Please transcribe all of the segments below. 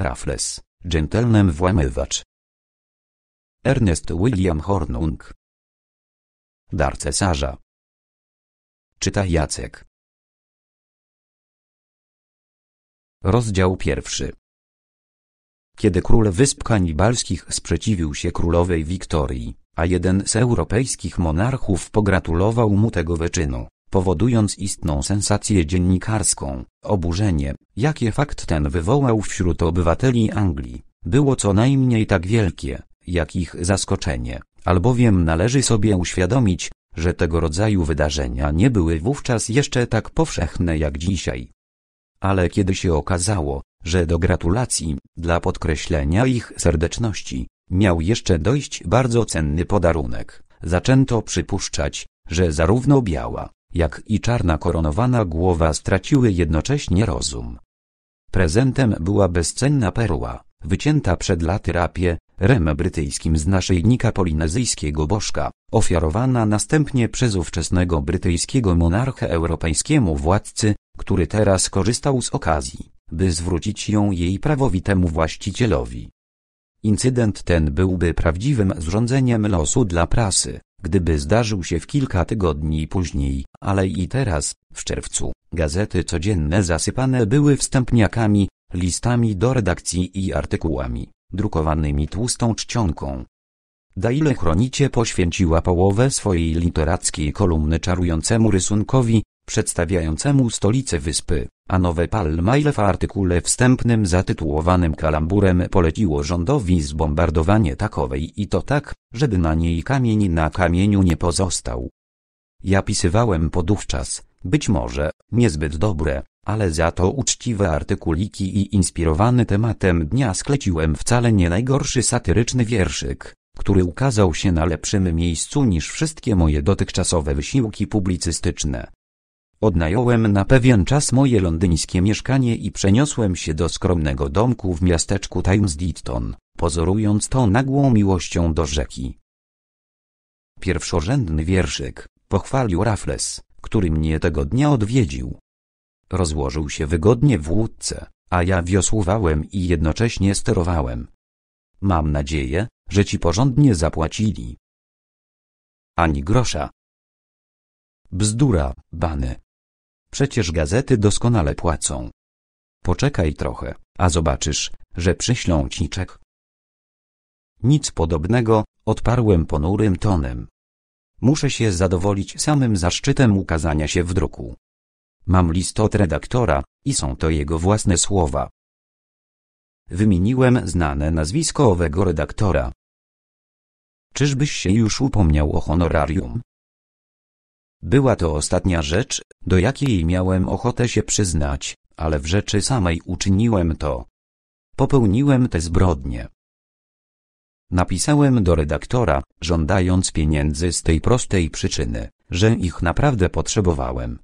Raffles, dżentelmen włamywacz. Ernest William Hornung. Dar cesarza. Czyta Jacek. Rozdział pierwszy. Kiedy król Wysp Kanibalskich sprzeciwił się królowej Wiktorii, a jeden z europejskich monarchów pogratulował mu tego wyczynu, powodując istną sensację dziennikarską. Oburzenie, jakie fakt ten wywołał wśród obywateli Anglii, było co najmniej tak wielkie, jak ich zaskoczenie, albowiem należy sobie uświadomić, że tego rodzaju wydarzenia nie były wówczas jeszcze tak powszechne jak dzisiaj. Ale kiedy się okazało, że do gratulacji, dla podkreślenia ich serdeczności, miał jeszcze dojść bardzo cenny podarunek, zaczęto przypuszczać, że zarówno biała, jak i czarna koronowana głowa straciły jednocześnie rozum. Prezentem była bezcenna perła, wycięta przed laty rapie, rem brytyjskim z naszyjnika polinezyjskiego bożka, ofiarowana następnie przez ówczesnego brytyjskiego monarchę europejskiemu władcy, który teraz korzystał z okazji, by zwrócić ją jej prawowitemu właścicielowi. Incydent ten byłby prawdziwym zrządzeniem losu dla prasy, gdyby zdarzył się w kilka tygodni później, ale i teraz, w czerwcu, gazety codzienne zasypane były wstępniakami, listami do redakcji i artykułami, drukowanymi tłustą czcionką. Daile Chronicie poświęciła połowę swojej literackiej kolumny czarującemu rysunkowi, przedstawiającemu stolicę wyspy, a nowe Palmaile w artykule wstępnym zatytułowanym Kalamburem poleciło rządowi zbombardowanie takowej i to tak, żeby na niej kamień na kamieniu nie pozostał. Ja pisywałem podówczas, być może, niezbyt dobre, ale za to uczciwe artykuliki i inspirowany tematem dnia skleciłem wcale nie najgorszy satyryczny wierszyk, który ukazał się na lepszym miejscu niż wszystkie moje dotychczasowe wysiłki publicystyczne. Odnająłem na pewien czas moje londyńskie mieszkanie i przeniosłem się do skromnego domku w miasteczku Times Ditton, pozorując to nagłą miłością do rzeki. Pierwszorzędny wierszyk pochwalił Raffles, który mnie tego dnia odwiedził. Rozłożył się wygodnie w łódce, a ja wiosłowałem i jednocześnie sterowałem. Mam nadzieję, że ci porządnie zapłacili. Ani grosza. Bzdura, bany. Przecież gazety doskonale płacą. Poczekaj trochę, a zobaczysz, że przyślą ci czek. Nic podobnego, odparłem ponurym tonem. Muszę się zadowolić samym zaszczytem ukazania się w druku. Mam list od redaktora i są to jego własne słowa. Wymieniłem znane nazwisko owego redaktora. Czyżbyś się już upomniał o honorarium? Była to ostatnia rzecz, do jakiej miałem ochotę się przyznać, ale w rzeczy samej uczyniłem to. Popełniłem te zbrodnie. Napisałem do redaktora, żądając pieniędzy z tej prostej przyczyny, że ich naprawdę potrzebowałem.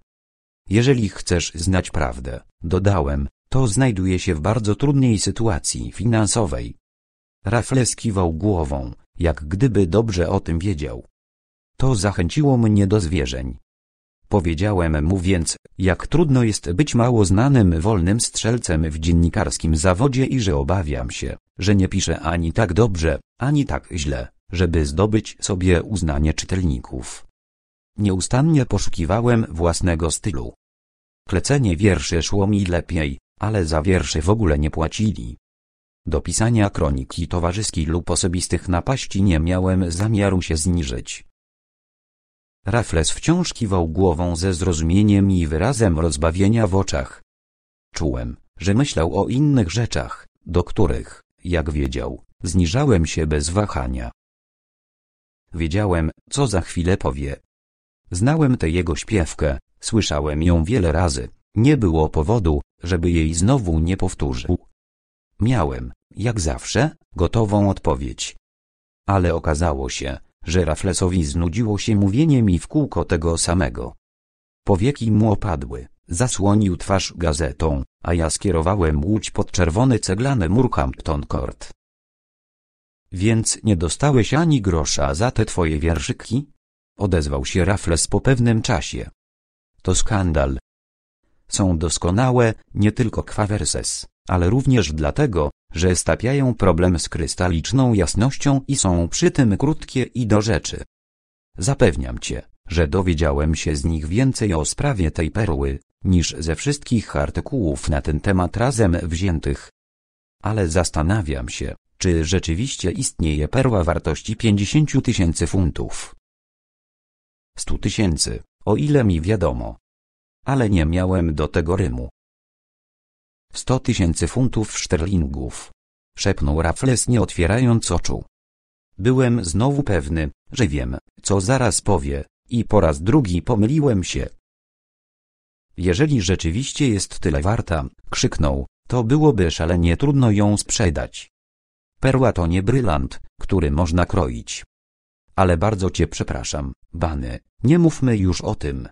Jeżeli chcesz znać prawdę, dodałem, to znajduje się w bardzo trudnej sytuacji finansowej. Rafle skiwał głową, jak gdyby dobrze o tym wiedział. To zachęciło mnie do zwierzeń. Powiedziałem mu więc, jak trudno jest być mało znanym wolnym strzelcem w dziennikarskim zawodzie i że obawiam się, że nie piszę ani tak dobrze, ani tak źle, żeby zdobyć sobie uznanie czytelników. Nieustannie poszukiwałem własnego stylu. Klecenie wierszy szło mi lepiej, ale za wiersze w ogóle nie płacili. Do pisania kroniki towarzyskiej lub osobistych napaści nie miałem zamiaru się zniżyć. Raffles wciąż kiwał głową ze zrozumieniem i wyrazem rozbawienia w oczach. Czułem, że myślał o innych rzeczach, do których, jak wiedział, zniżałem się bez wahania. Wiedziałem, co za chwilę powie. Znałem tę jego śpiewkę, słyszałem ją wiele razy, nie było powodu, żeby jej znowu nie powtórzył. Miałem, jak zawsze, gotową odpowiedź. Ale okazało się, że Raflesowi znudziło się mówienie mi w kółko tego samego. Powieki mu opadły, zasłonił twarz gazetą, a ja skierowałem łódź pod czerwony ceglany mur Hampton Court. Więc nie dostałeś ani grosza za te twoje wierszyki? Odezwał się Raffles po pewnym czasie. To skandal. Są doskonałe, nie tylko kwaverses, ale również dlatego, że stapiają problem z krystaliczną jasnością i są przy tym krótkie i do rzeczy. Zapewniam cię, że dowiedziałem się z nich więcej o sprawie tej perły, niż ze wszystkich artykułów na ten temat razem wziętych. Ale zastanawiam się, czy rzeczywiście istnieje perła wartości 50 tysięcy funtów. 100 tysięcy, o ile mi wiadomo. Ale nie miałem do tego rymu. Sto tysięcy funtów szterlingów. Szepnął Raffles nie otwierając oczu. Byłem znowu pewny, że wiem, co zaraz powie, i po raz drugi pomyliłem się. Jeżeli rzeczywiście jest tyle warta, krzyknął, to byłoby szalenie trudno ją sprzedać. Perła to nie brylant, który można kroić. Ale bardzo cię przepraszam, Bany, nie mówmy już o tym.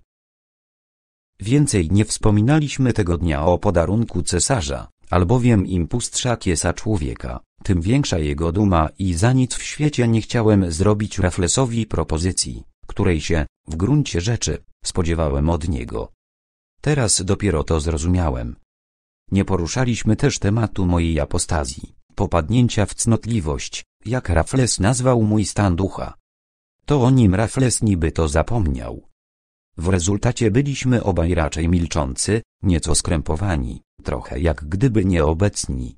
Więcej nie wspominaliśmy tego dnia o podarunku cesarza, albowiem im pustsza kiesa człowieka, tym większa jego duma i za nic w świecie nie chciałem zrobić Raflesowi propozycji, której się, w gruncie rzeczy, spodziewałem od niego. Teraz dopiero to zrozumiałem. Nie poruszaliśmy też tematu mojej apostazji, popadnięcia w cnotliwość, jak Rafles nazwał mój stan ducha. To o nim Rafles niby to zapomniał. W rezultacie byliśmy obaj raczej milczący, nieco skrępowani, trochę jak gdyby nieobecni.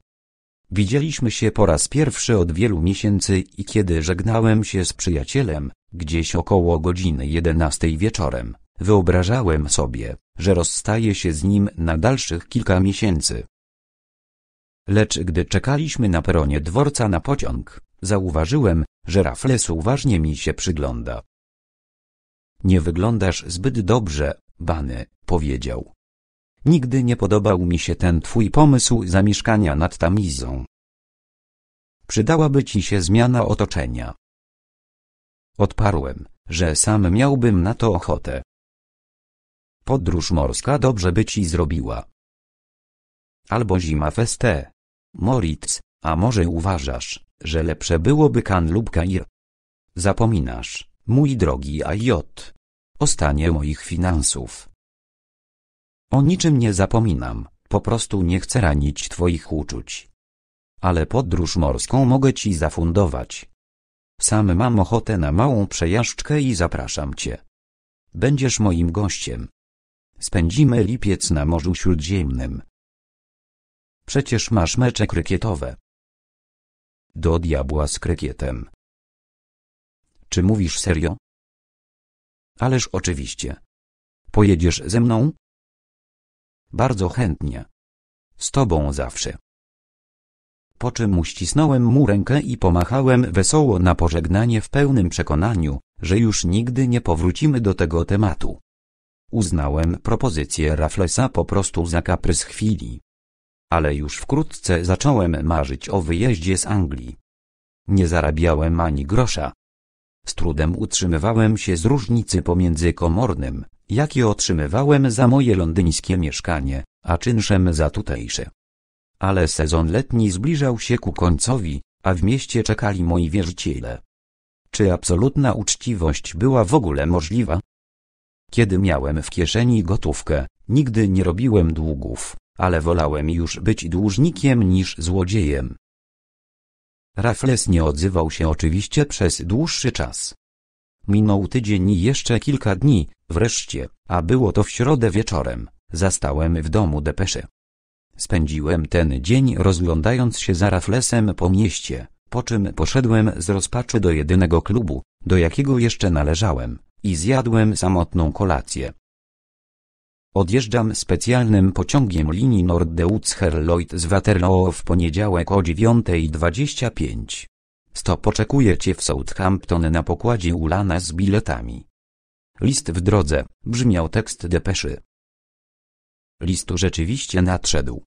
Widzieliśmy się po raz pierwszy od wielu miesięcy i kiedy żegnałem się z przyjacielem, gdzieś około godziny 11 wieczorem, wyobrażałem sobie, że rozstaję się z nim na dalszych kilka miesięcy. Lecz gdy czekaliśmy na peronie dworca na pociąg, zauważyłem, że Raffles uważnie mi się przygląda. Nie wyglądasz zbyt dobrze, Bany, powiedział. Nigdy nie podobał mi się ten twój pomysł zamieszkania nad Tamizą. Przydałaby ci się zmiana otoczenia. Odparłem, że sam miałbym na to ochotę. Podróż morska dobrze by ci zrobiła. Albo zima feste. Moritz, a może uważasz, że lepsze byłoby Kan lub Kair? Zapominasz, mój drogi Ajot o stanie moich finansów. O niczym nie zapominam, po prostu nie chcę ranić Twoich uczuć. Ale podróż morską mogę Ci zafundować. Sam mam ochotę na małą przejażdżkę i zapraszam Cię. Będziesz moim gościem. Spędzimy lipiec na Morzu Śródziemnym. Przecież masz mecze krykietowe. Do diabła z krykietem. Czy mówisz serio? Ależ oczywiście. Pojedziesz ze mną? Bardzo chętnie. Z tobą zawsze. Po czym uścisnąłem mu rękę i pomachałem wesoło na pożegnanie w pełnym przekonaniu, że już nigdy nie powrócimy do tego tematu. Uznałem propozycję Raflesa po prostu za kaprys chwili. Ale już wkrótce zacząłem marzyć o wyjeździe z Anglii. Nie zarabiałem ani grosza, z trudem utrzymywałem się z różnicy pomiędzy komornym, jaki otrzymywałem za moje londyńskie mieszkanie, a czynszem za tutejsze. Ale sezon letni zbliżał się ku końcowi, a w mieście czekali moi wierzyciele. Czy absolutna uczciwość była w ogóle możliwa? Kiedy miałem w kieszeni gotówkę, nigdy nie robiłem długów, ale wolałem już być dłużnikiem niż złodziejem. Raffles nie odzywał się oczywiście przez dłuższy czas. Minął tydzień i jeszcze kilka dni, wreszcie, a było to w środę wieczorem, zastałem w domu depeszę. Spędziłem ten dzień rozglądając się za Rafflesem po mieście, po czym poszedłem z rozpaczy do jedynego klubu, do jakiego jeszcze należałem, i zjadłem samotną kolację. Odjeżdżam specjalnym pociągiem linii Lloyd z Waterloo w poniedziałek o 9.25. Stop oczekuje Cię w Southampton na pokładzie Ulana z biletami. List w drodze, brzmiał tekst depeszy. List rzeczywiście nadszedł.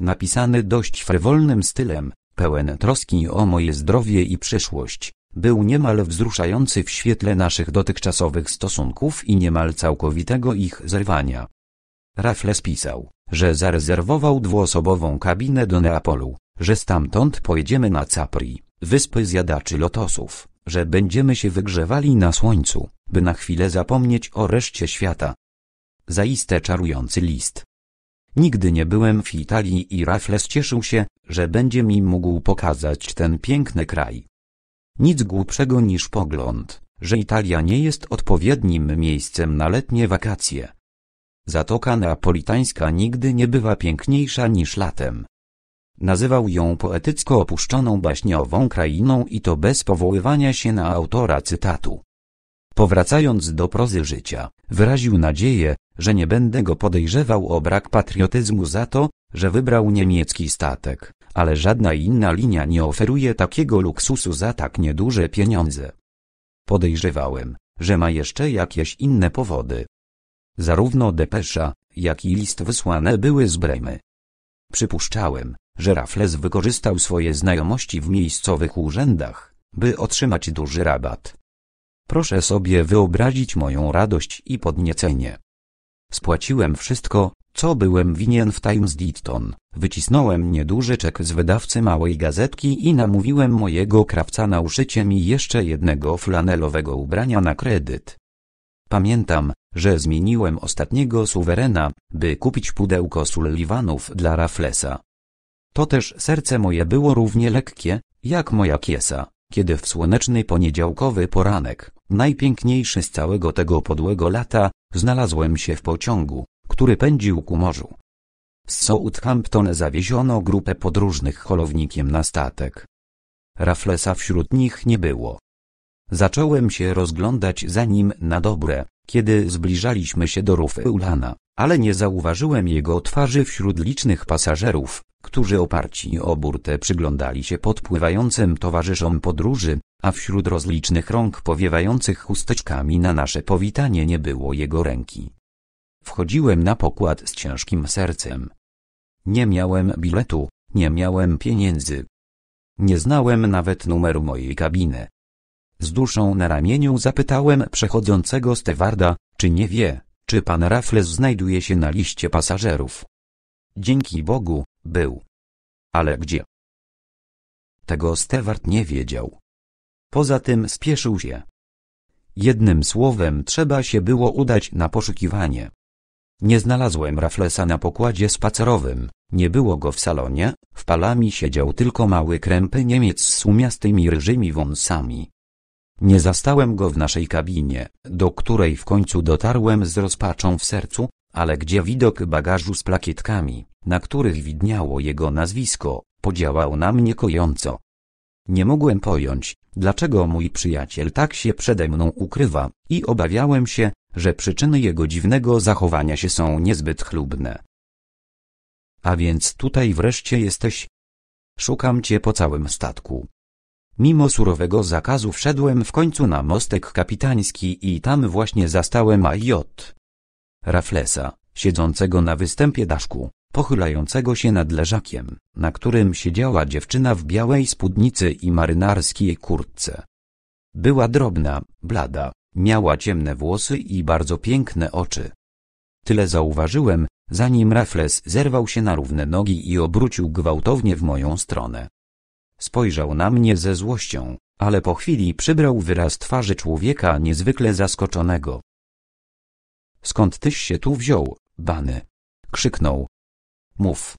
Napisany dość frywolnym stylem, pełen troski o moje zdrowie i przyszłość, był niemal wzruszający w świetle naszych dotychczasowych stosunków i niemal całkowitego ich zerwania. Raffles pisał, że zarezerwował dwuosobową kabinę do Neapolu, że stamtąd pojedziemy na Capri, wyspy zjadaczy lotosów, że będziemy się wygrzewali na słońcu, by na chwilę zapomnieć o reszcie świata. Zaiste czarujący list. Nigdy nie byłem w Italii i Raffles cieszył się, że będzie mi mógł pokazać ten piękny kraj. Nic głupszego niż pogląd, że Italia nie jest odpowiednim miejscem na letnie wakacje. Zatoka neapolitańska nigdy nie bywa piękniejsza niż latem. Nazywał ją poetycko opuszczoną baśniową krainą i to bez powoływania się na autora cytatu. Powracając do prozy życia, wyraził nadzieję, że nie będę go podejrzewał o brak patriotyzmu za to, że wybrał niemiecki statek ale żadna inna linia nie oferuje takiego luksusu za tak nieduże pieniądze. Podejrzewałem, że ma jeszcze jakieś inne powody. Zarówno depesza, jak i list wysłane były z Bremy. Przypuszczałem, że Raffles wykorzystał swoje znajomości w miejscowych urzędach, by otrzymać duży rabat. Proszę sobie wyobrazić moją radość i podniecenie. Spłaciłem wszystko, co byłem winien w Times Ditton, wycisnąłem nieduży czek z wydawcy małej gazetki i namówiłem mojego krawca na uszycie mi jeszcze jednego flanelowego ubrania na kredyt. Pamiętam, że zmieniłem ostatniego suwerena, by kupić pudełko Sullivanów dla Raflesa. To też serce moje było równie lekkie, jak moja kiesa, kiedy w słoneczny poniedziałkowy poranek, najpiękniejszy z całego tego podłego lata, Znalazłem się w pociągu, który pędził ku morzu. Z Southampton zawieziono grupę podróżnych holownikiem na statek. Raflesa wśród nich nie było. Zacząłem się rozglądać za nim na dobre, kiedy zbliżaliśmy się do rufy Ulana, ale nie zauważyłem jego twarzy wśród licznych pasażerów, którzy oparci o burtę przyglądali się podpływającym towarzyszom podróży, a wśród rozlicznych rąk powiewających chusteczkami na nasze powitanie nie było jego ręki. Wchodziłem na pokład z ciężkim sercem. Nie miałem biletu, nie miałem pieniędzy. Nie znałem nawet numeru mojej kabiny. Z duszą na ramieniu zapytałem przechodzącego stewarda, czy nie wie, czy pan Raffles znajduje się na liście pasażerów. Dzięki Bogu, był. Ale gdzie? Tego steward nie wiedział. Poza tym spieszył się. Jednym słowem trzeba się było udać na poszukiwanie. Nie znalazłem Raflesa na pokładzie spacerowym, nie było go w salonie, w palami siedział tylko mały krępy Niemiec z sumiastymi ryżymi wąsami. Nie zastałem go w naszej kabinie, do której w końcu dotarłem z rozpaczą w sercu, ale gdzie widok bagażu z plakietkami, na których widniało jego nazwisko, podziałał na mnie kojąco. Nie mogłem pojąć, dlaczego mój przyjaciel tak się przede mną ukrywa, i obawiałem się, że przyczyny jego dziwnego zachowania się są niezbyt chlubne. A więc tutaj wreszcie jesteś. Szukam cię po całym statku. Mimo surowego zakazu wszedłem w końcu na mostek kapitański i tam właśnie zastałem AJ. Raflesa, siedzącego na występie daszku pochylającego się nad leżakiem, na którym siedziała dziewczyna w białej spódnicy i marynarskiej kurtce. Była drobna, blada, miała ciemne włosy i bardzo piękne oczy. Tyle zauważyłem, zanim refles zerwał się na równe nogi i obrócił gwałtownie w moją stronę. Spojrzał na mnie ze złością, ale po chwili przybrał wyraz twarzy człowieka niezwykle zaskoczonego. Skąd tyś się tu wziął, bany? Krzyknął, Mów.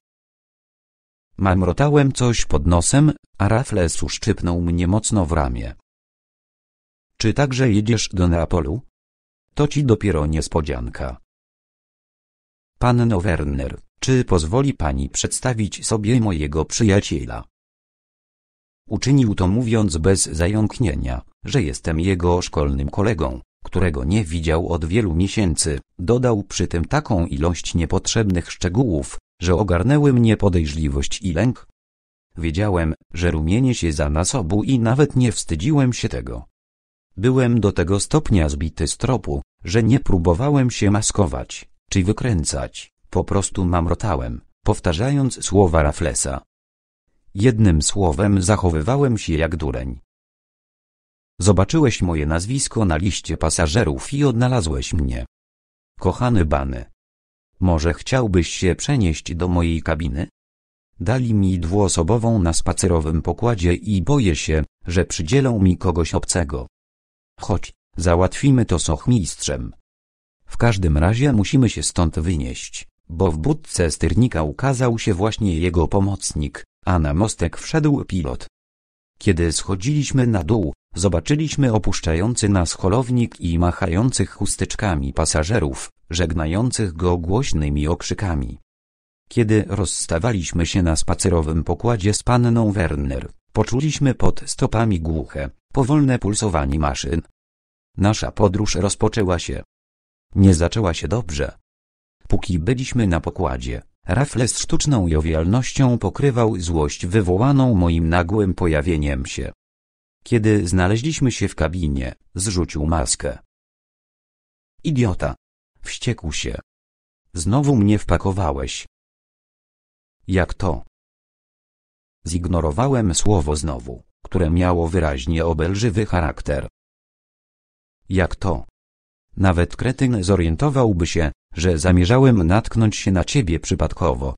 Mamrotałem coś pod nosem, a Raffles uszczypnął mnie mocno w ramię. Czy także jedziesz do Neapolu? To ci dopiero niespodzianka. Panno Werner, czy pozwoli pani przedstawić sobie mojego przyjaciela? Uczynił to mówiąc bez zająknienia, że jestem jego szkolnym kolegą, którego nie widział od wielu miesięcy, dodał przy tym taką ilość niepotrzebnych szczegółów, że ogarnęły mnie podejrzliwość i lęk. Wiedziałem, że rumienie się za nas obu i nawet nie wstydziłem się tego. Byłem do tego stopnia zbity z tropu, że nie próbowałem się maskować, czy wykręcać, po prostu mamrotałem, powtarzając słowa Raflesa. Jednym słowem zachowywałem się jak dureń. Zobaczyłeś moje nazwisko na liście pasażerów i odnalazłeś mnie. Kochany Bany, może chciałbyś się przenieść do mojej kabiny? Dali mi dwuosobową na spacerowym pokładzie i boję się, że przydzielą mi kogoś obcego. Chodź, załatwimy to sochmistrzem. W każdym razie musimy się stąd wynieść, bo w budce styrnika ukazał się właśnie jego pomocnik, a na mostek wszedł pilot. Kiedy schodziliśmy na dół, Zobaczyliśmy opuszczający nas holownik i machających chusteczkami pasażerów, żegnających go głośnymi okrzykami. Kiedy rozstawaliśmy się na spacerowym pokładzie z panną Werner, poczuliśmy pod stopami głuche, powolne pulsowanie maszyn. Nasza podróż rozpoczęła się. Nie zaczęła się dobrze. Póki byliśmy na pokładzie, rafle z sztuczną jowialnością pokrywał złość wywołaną moim nagłym pojawieniem się. Kiedy znaleźliśmy się w kabinie, zrzucił maskę. Idiota! Wściekł się. Znowu mnie wpakowałeś. Jak to? Zignorowałem słowo znowu, które miało wyraźnie obelżywy charakter. Jak to? Nawet kretyn zorientowałby się, że zamierzałem natknąć się na ciebie przypadkowo.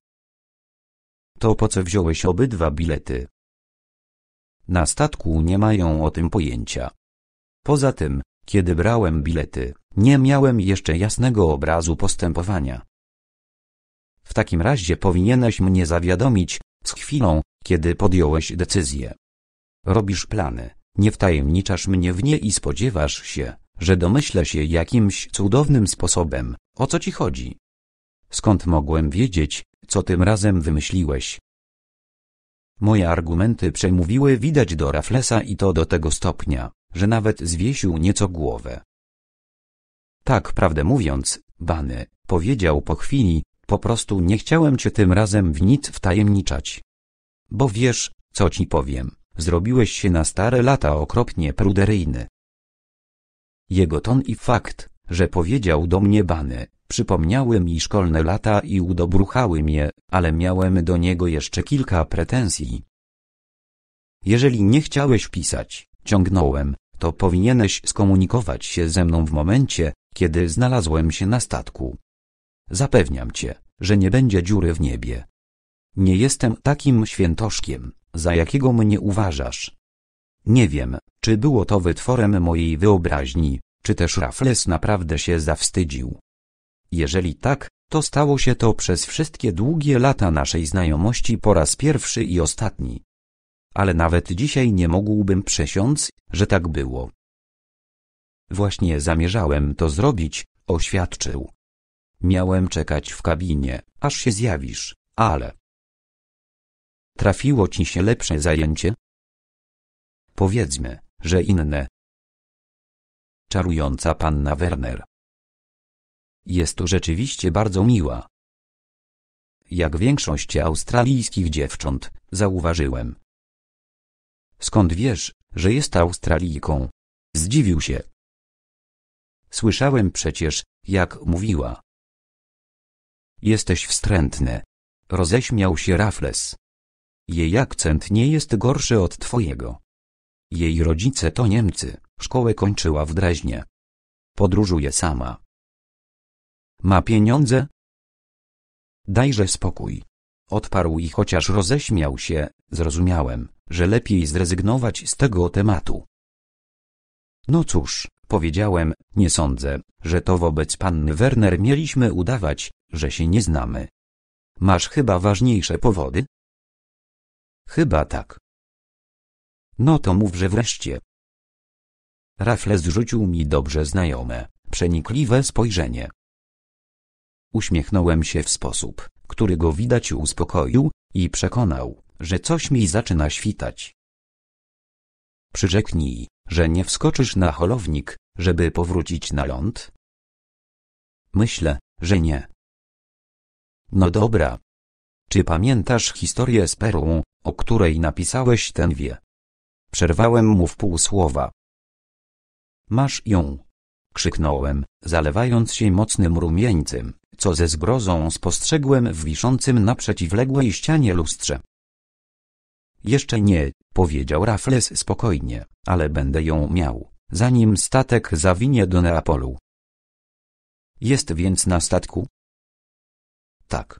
To po co wziąłeś obydwa bilety? Na statku nie mają o tym pojęcia. Poza tym, kiedy brałem bilety, nie miałem jeszcze jasnego obrazu postępowania. W takim razie powinieneś mnie zawiadomić z chwilą, kiedy podjąłeś decyzję. Robisz plany, nie wtajemniczasz mnie w nie i spodziewasz się, że domyślę się jakimś cudownym sposobem, o co ci chodzi. Skąd mogłem wiedzieć, co tym razem wymyśliłeś, Moje argumenty przemówiły widać do Raflesa i to do tego stopnia, że nawet zwiesił nieco głowę. Tak prawdę mówiąc, Bany, powiedział po chwili, po prostu nie chciałem cię tym razem w nic wtajemniczać. Bo wiesz, co ci powiem, zrobiłeś się na stare lata okropnie pruderyjny. Jego ton i fakt, że powiedział do mnie Bany, Przypomniały mi szkolne lata i udobruchały mnie, ale miałem do niego jeszcze kilka pretensji. Jeżeli nie chciałeś pisać, ciągnąłem, to powinieneś skomunikować się ze mną w momencie, kiedy znalazłem się na statku. Zapewniam cię, że nie będzie dziury w niebie. Nie jestem takim świętoszkiem, za jakiego mnie uważasz. Nie wiem, czy było to wytworem mojej wyobraźni, czy też Raffles naprawdę się zawstydził. Jeżeli tak, to stało się to przez wszystkie długie lata naszej znajomości po raz pierwszy i ostatni. Ale nawet dzisiaj nie mógłbym przesiąc, że tak było. Właśnie zamierzałem to zrobić, oświadczył. Miałem czekać w kabinie, aż się zjawisz, ale... Trafiło ci się lepsze zajęcie? Powiedzmy, że inne. Czarująca panna Werner. Jest to rzeczywiście bardzo miła. Jak większość australijskich dziewcząt, zauważyłem. Skąd wiesz, że jest Australijką? Zdziwił się. Słyszałem przecież, jak mówiła. Jesteś wstrętny. Roześmiał się Raffles. Jej akcent nie jest gorszy od twojego. Jej rodzice to Niemcy, szkołę kończyła w Dreźnie. Podróżuje sama. Ma pieniądze? Dajże spokój. Odparł i chociaż roześmiał się, zrozumiałem, że lepiej zrezygnować z tego tematu. No cóż, powiedziałem, nie sądzę, że to wobec panny Werner mieliśmy udawać, że się nie znamy. Masz chyba ważniejsze powody? Chyba tak. No to mówże wreszcie. Rafle zrzucił mi dobrze znajome, przenikliwe spojrzenie. Uśmiechnąłem się w sposób, który go widać uspokoił i przekonał, że coś mi zaczyna świtać. Przyrzeknij, że nie wskoczysz na holownik, żeby powrócić na ląd? Myślę, że nie. No dobra. Czy pamiętasz historię z Perą, o której napisałeś ten wie? Przerwałem mu w pół słowa. Masz ją Krzyknąłem, zalewając się mocnym rumieńcem, co ze zgrozą spostrzegłem w wiszącym na przeciwległej ścianie lustrze. Jeszcze nie, powiedział Raffles spokojnie, ale będę ją miał, zanim statek zawinie do Neapolu. Jest więc na statku? Tak.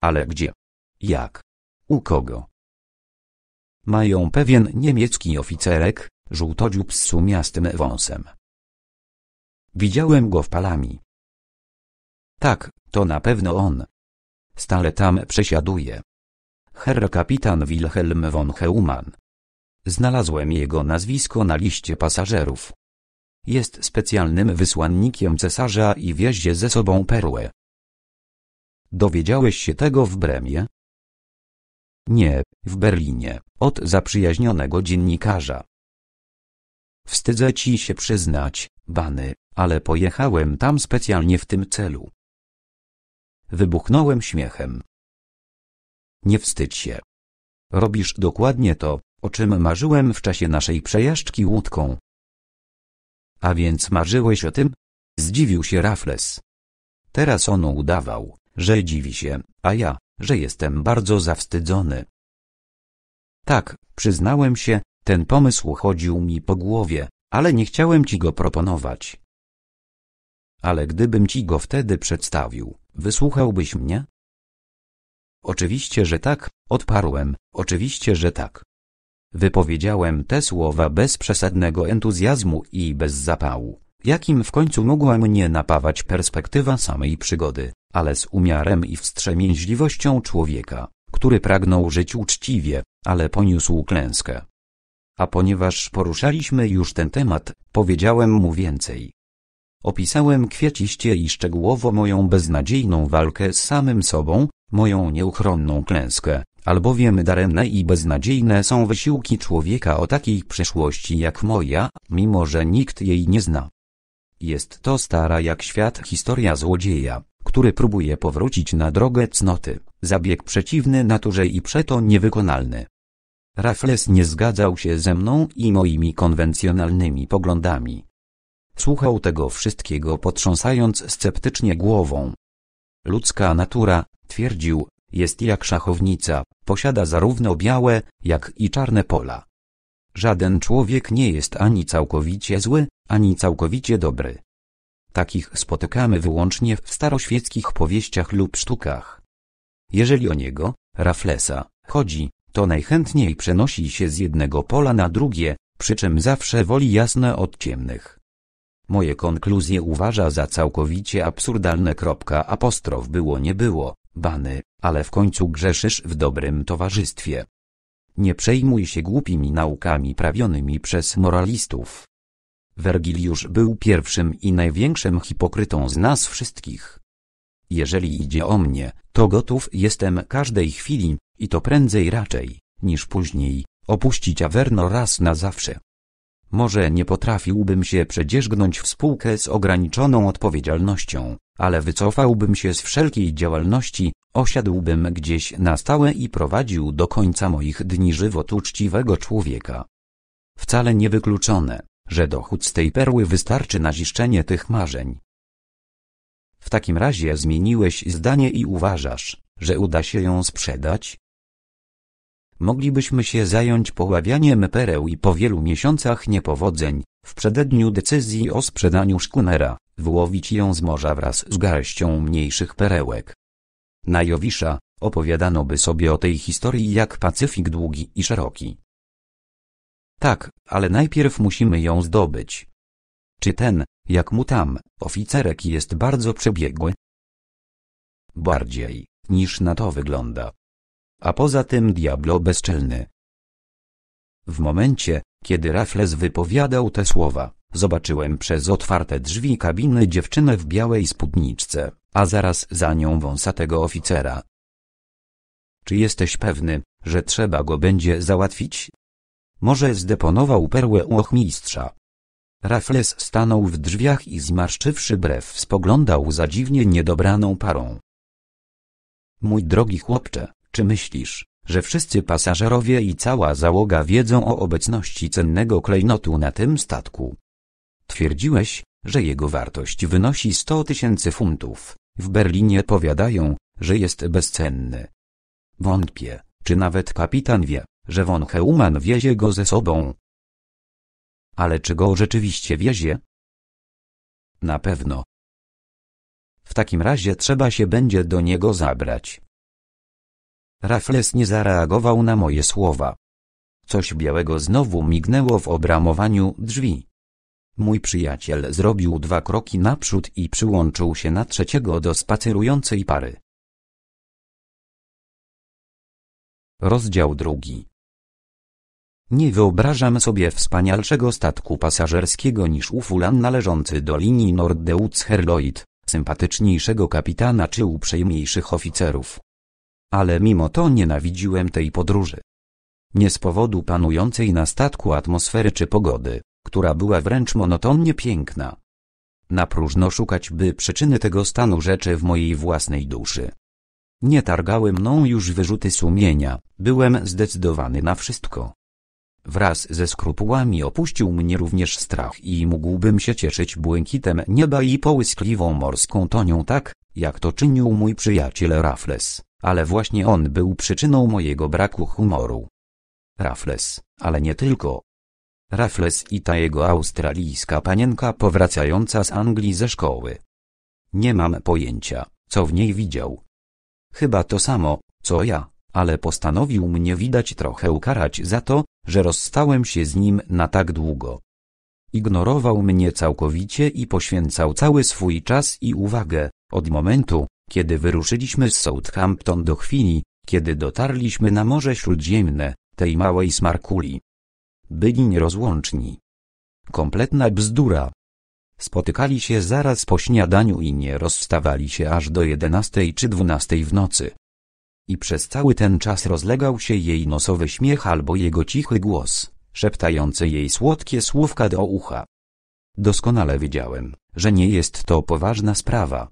Ale gdzie? Jak? U kogo? Mają pewien niemiecki oficerek, żółtodziób z sumiastym wąsem. Widziałem go w palami. Tak, to na pewno on. Stale tam przesiaduje. Herr kapitan Wilhelm von Heumann. Znalazłem jego nazwisko na liście pasażerów. Jest specjalnym wysłannikiem cesarza i wiezie ze sobą perłę. Dowiedziałeś się tego w Bremie? Nie, w Berlinie, od zaprzyjaźnionego dziennikarza. Wstydzę ci się przyznać, Bany, ale pojechałem tam specjalnie w tym celu. Wybuchnąłem śmiechem. Nie wstydź się. Robisz dokładnie to, o czym marzyłem w czasie naszej przejażdżki łódką. A więc marzyłeś o tym? Zdziwił się Raffles. Teraz on udawał, że dziwi się, a ja, że jestem bardzo zawstydzony. Tak, przyznałem się, ten pomysł chodził mi po głowie, ale nie chciałem ci go proponować ale gdybym ci go wtedy przedstawił, wysłuchałbyś mnie? Oczywiście, że tak, odparłem, oczywiście, że tak. Wypowiedziałem te słowa bez przesadnego entuzjazmu i bez zapału, jakim w końcu mogła mnie napawać perspektywa samej przygody, ale z umiarem i wstrzemięźliwością człowieka, który pragnął żyć uczciwie, ale poniósł klęskę. A ponieważ poruszaliśmy już ten temat, powiedziałem mu więcej. Opisałem kwieciście i szczegółowo moją beznadziejną walkę z samym sobą, moją nieuchronną klęskę, albowiem daremne i beznadziejne są wysiłki człowieka o takiej przeszłości jak moja, mimo że nikt jej nie zna. Jest to stara jak świat historia złodzieja, który próbuje powrócić na drogę cnoty, zabieg przeciwny naturze i przeto niewykonalny. Raffles nie zgadzał się ze mną i moimi konwencjonalnymi poglądami, Słuchał tego wszystkiego potrząsając sceptycznie głową. Ludzka natura, twierdził, jest jak szachownica, posiada zarówno białe, jak i czarne pola. Żaden człowiek nie jest ani całkowicie zły, ani całkowicie dobry. Takich spotykamy wyłącznie w staroświeckich powieściach lub sztukach. Jeżeli o niego, Raflesa, chodzi, to najchętniej przenosi się z jednego pola na drugie, przy czym zawsze woli jasne od ciemnych. Moje konkluzje uważa za całkowicie absurdalne. Apostrof było nie było, bany, ale w końcu grzeszysz w dobrym towarzystwie. Nie przejmuj się głupimi naukami prawionymi przez moralistów. Wergiliusz był pierwszym i największym hipokrytą z nas wszystkich. Jeżeli idzie o mnie, to gotów jestem każdej chwili, i to prędzej raczej, niż później, opuścić Averno raz na zawsze. Może nie potrafiłbym się przedzierzgnąć w spółkę z ograniczoną odpowiedzialnością, ale wycofałbym się z wszelkiej działalności, osiadłbym gdzieś na stałe i prowadził do końca moich dni żywot uczciwego człowieka. Wcale nie wykluczone, że dochód z tej perły wystarczy na ziszczenie tych marzeń. W takim razie zmieniłeś zdanie i uważasz, że uda się ją sprzedać? moglibyśmy się zająć poławianiem pereł i po wielu miesiącach niepowodzeń, w przededniu decyzji o sprzedaniu szkunera, wyłowić ją z morza wraz z garścią mniejszych perełek. Na Jowisza, opowiadano by sobie o tej historii jak Pacyfik długi i szeroki. Tak, ale najpierw musimy ją zdobyć. Czy ten, jak mu tam, oficerek jest bardzo przebiegły? Bardziej, niż na to wygląda a poza tym diablo bezczelny. W momencie, kiedy Rafles wypowiadał te słowa, zobaczyłem przez otwarte drzwi kabiny dziewczynę w białej spódniczce, a zaraz za nią wąsatego oficera. Czy jesteś pewny, że trzeba go będzie załatwić? Może zdeponował perłę u ochmistrza. Rafles stanął w drzwiach i zmarszczywszy brew spoglądał za dziwnie niedobraną parą. Mój drogi chłopcze, czy myślisz, że wszyscy pasażerowie i cała załoga wiedzą o obecności cennego klejnotu na tym statku? Twierdziłeś, że jego wartość wynosi 100 tysięcy funtów. W Berlinie powiadają, że jest bezcenny. Wątpię, czy nawet kapitan wie, że von Heumann wiezie go ze sobą. Ale czy go rzeczywiście wiezie? Na pewno. W takim razie trzeba się będzie do niego zabrać. Raffles nie zareagował na moje słowa. Coś białego znowu mignęło w obramowaniu drzwi. Mój przyjaciel zrobił dwa kroki naprzód i przyłączył się na trzeciego do spacerującej pary. Rozdział drugi. Nie wyobrażam sobie wspanialszego statku pasażerskiego niż Ufulan należący do linii Nordeutz Herloid, sympatyczniejszego kapitana czy uprzejmniejszych oficerów ale mimo to nienawidziłem tej podróży. Nie z powodu panującej na statku atmosfery czy pogody, która była wręcz monotonnie piękna. Na próżno szukać by przyczyny tego stanu rzeczy w mojej własnej duszy. Nie targały mną już wyrzuty sumienia, byłem zdecydowany na wszystko. Wraz ze skrupułami opuścił mnie również strach i mógłbym się cieszyć błękitem nieba i połyskliwą morską tonią tak, jak to czynił mój przyjaciel Raffles ale właśnie on był przyczyną mojego braku humoru. Raffles, ale nie tylko. Raffles i ta jego australijska panienka powracająca z Anglii ze szkoły. Nie mam pojęcia, co w niej widział. Chyba to samo, co ja, ale postanowił mnie widać trochę ukarać za to, że rozstałem się z nim na tak długo. Ignorował mnie całkowicie i poświęcał cały swój czas i uwagę, od momentu, kiedy wyruszyliśmy z Southampton do chwili, kiedy dotarliśmy na Morze Śródziemne, tej małej smarkuli. Byli nierozłączni. Kompletna bzdura. Spotykali się zaraz po śniadaniu i nie rozstawali się aż do 11 czy dwunastej w nocy. I przez cały ten czas rozlegał się jej nosowy śmiech albo jego cichy głos, szeptający jej słodkie słówka do ucha. Doskonale wiedziałem, że nie jest to poważna sprawa,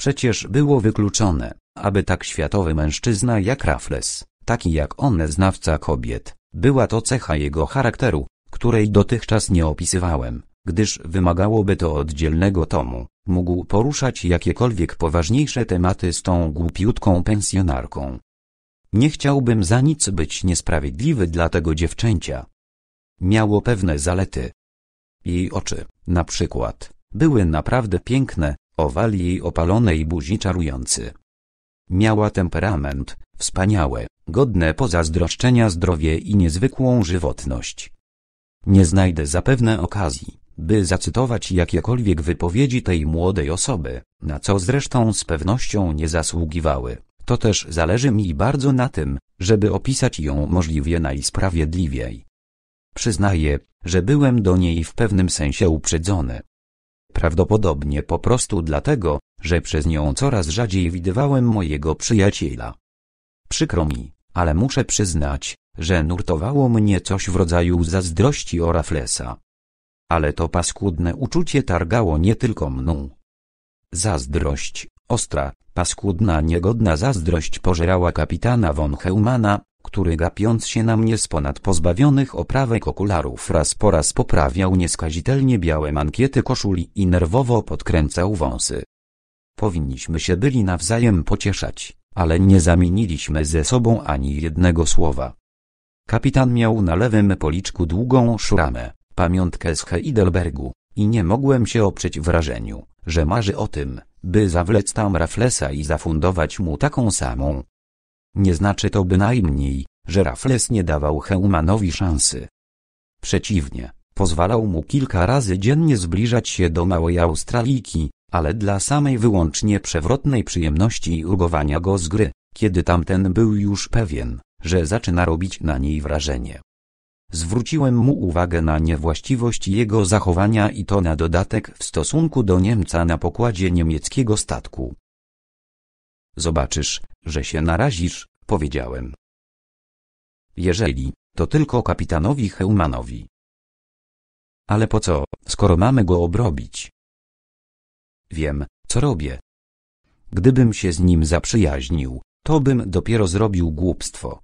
Przecież było wykluczone, aby tak światowy mężczyzna jak Raffles, taki jak on znawca kobiet, była to cecha jego charakteru, której dotychczas nie opisywałem, gdyż wymagałoby to oddzielnego tomu, mógł poruszać jakiekolwiek poważniejsze tematy z tą głupiutką pensjonarką. Nie chciałbym za nic być niesprawiedliwy dla tego dziewczęcia. Miało pewne zalety. Jej oczy, na przykład, były naprawdę piękne, Owal jej opalonej buzi czarujący. Miała temperament, wspaniałe, godne pozazdroszczenia zdrowie i niezwykłą żywotność. Nie znajdę zapewne okazji, by zacytować jakiekolwiek wypowiedzi tej młodej osoby, na co zresztą z pewnością nie zasługiwały. To też zależy mi bardzo na tym, żeby opisać ją możliwie najsprawiedliwiej. Przyznaję, że byłem do niej w pewnym sensie uprzedzony, Prawdopodobnie po prostu dlatego, że przez nią coraz rzadziej widywałem mojego przyjaciela. Przykro mi, ale muszę przyznać, że nurtowało mnie coś w rodzaju zazdrości o Raflesa. Ale to paskudne uczucie targało nie tylko mną. Zazdrość, ostra, paskudna niegodna zazdrość pożerała kapitana von Heumana, który gapiąc się na mnie z ponad pozbawionych oprawek okularów raz po raz poprawiał nieskazitelnie białe mankiety koszuli i nerwowo podkręcał wąsy. Powinniśmy się byli nawzajem pocieszać, ale nie zamieniliśmy ze sobą ani jednego słowa. Kapitan miał na lewym policzku długą szramę, pamiątkę z Heidelbergu, i nie mogłem się oprzeć wrażeniu, że marzy o tym, by zawlec tam Raflesa i zafundować mu taką samą. Nie znaczy to bynajmniej, że Raffles nie dawał Heumanowi szansy. Przeciwnie, pozwalał mu kilka razy dziennie zbliżać się do małej Australijki, ale dla samej wyłącznie przewrotnej przyjemności i urgowania go z gry, kiedy tamten był już pewien, że zaczyna robić na niej wrażenie. Zwróciłem mu uwagę na niewłaściwość jego zachowania i to na dodatek w stosunku do Niemca na pokładzie niemieckiego statku, Zobaczysz, że się narazisz, powiedziałem. Jeżeli, to tylko kapitanowi Heumanowi. Ale po co, skoro mamy go obrobić? Wiem, co robię. Gdybym się z nim zaprzyjaźnił, to bym dopiero zrobił głupstwo.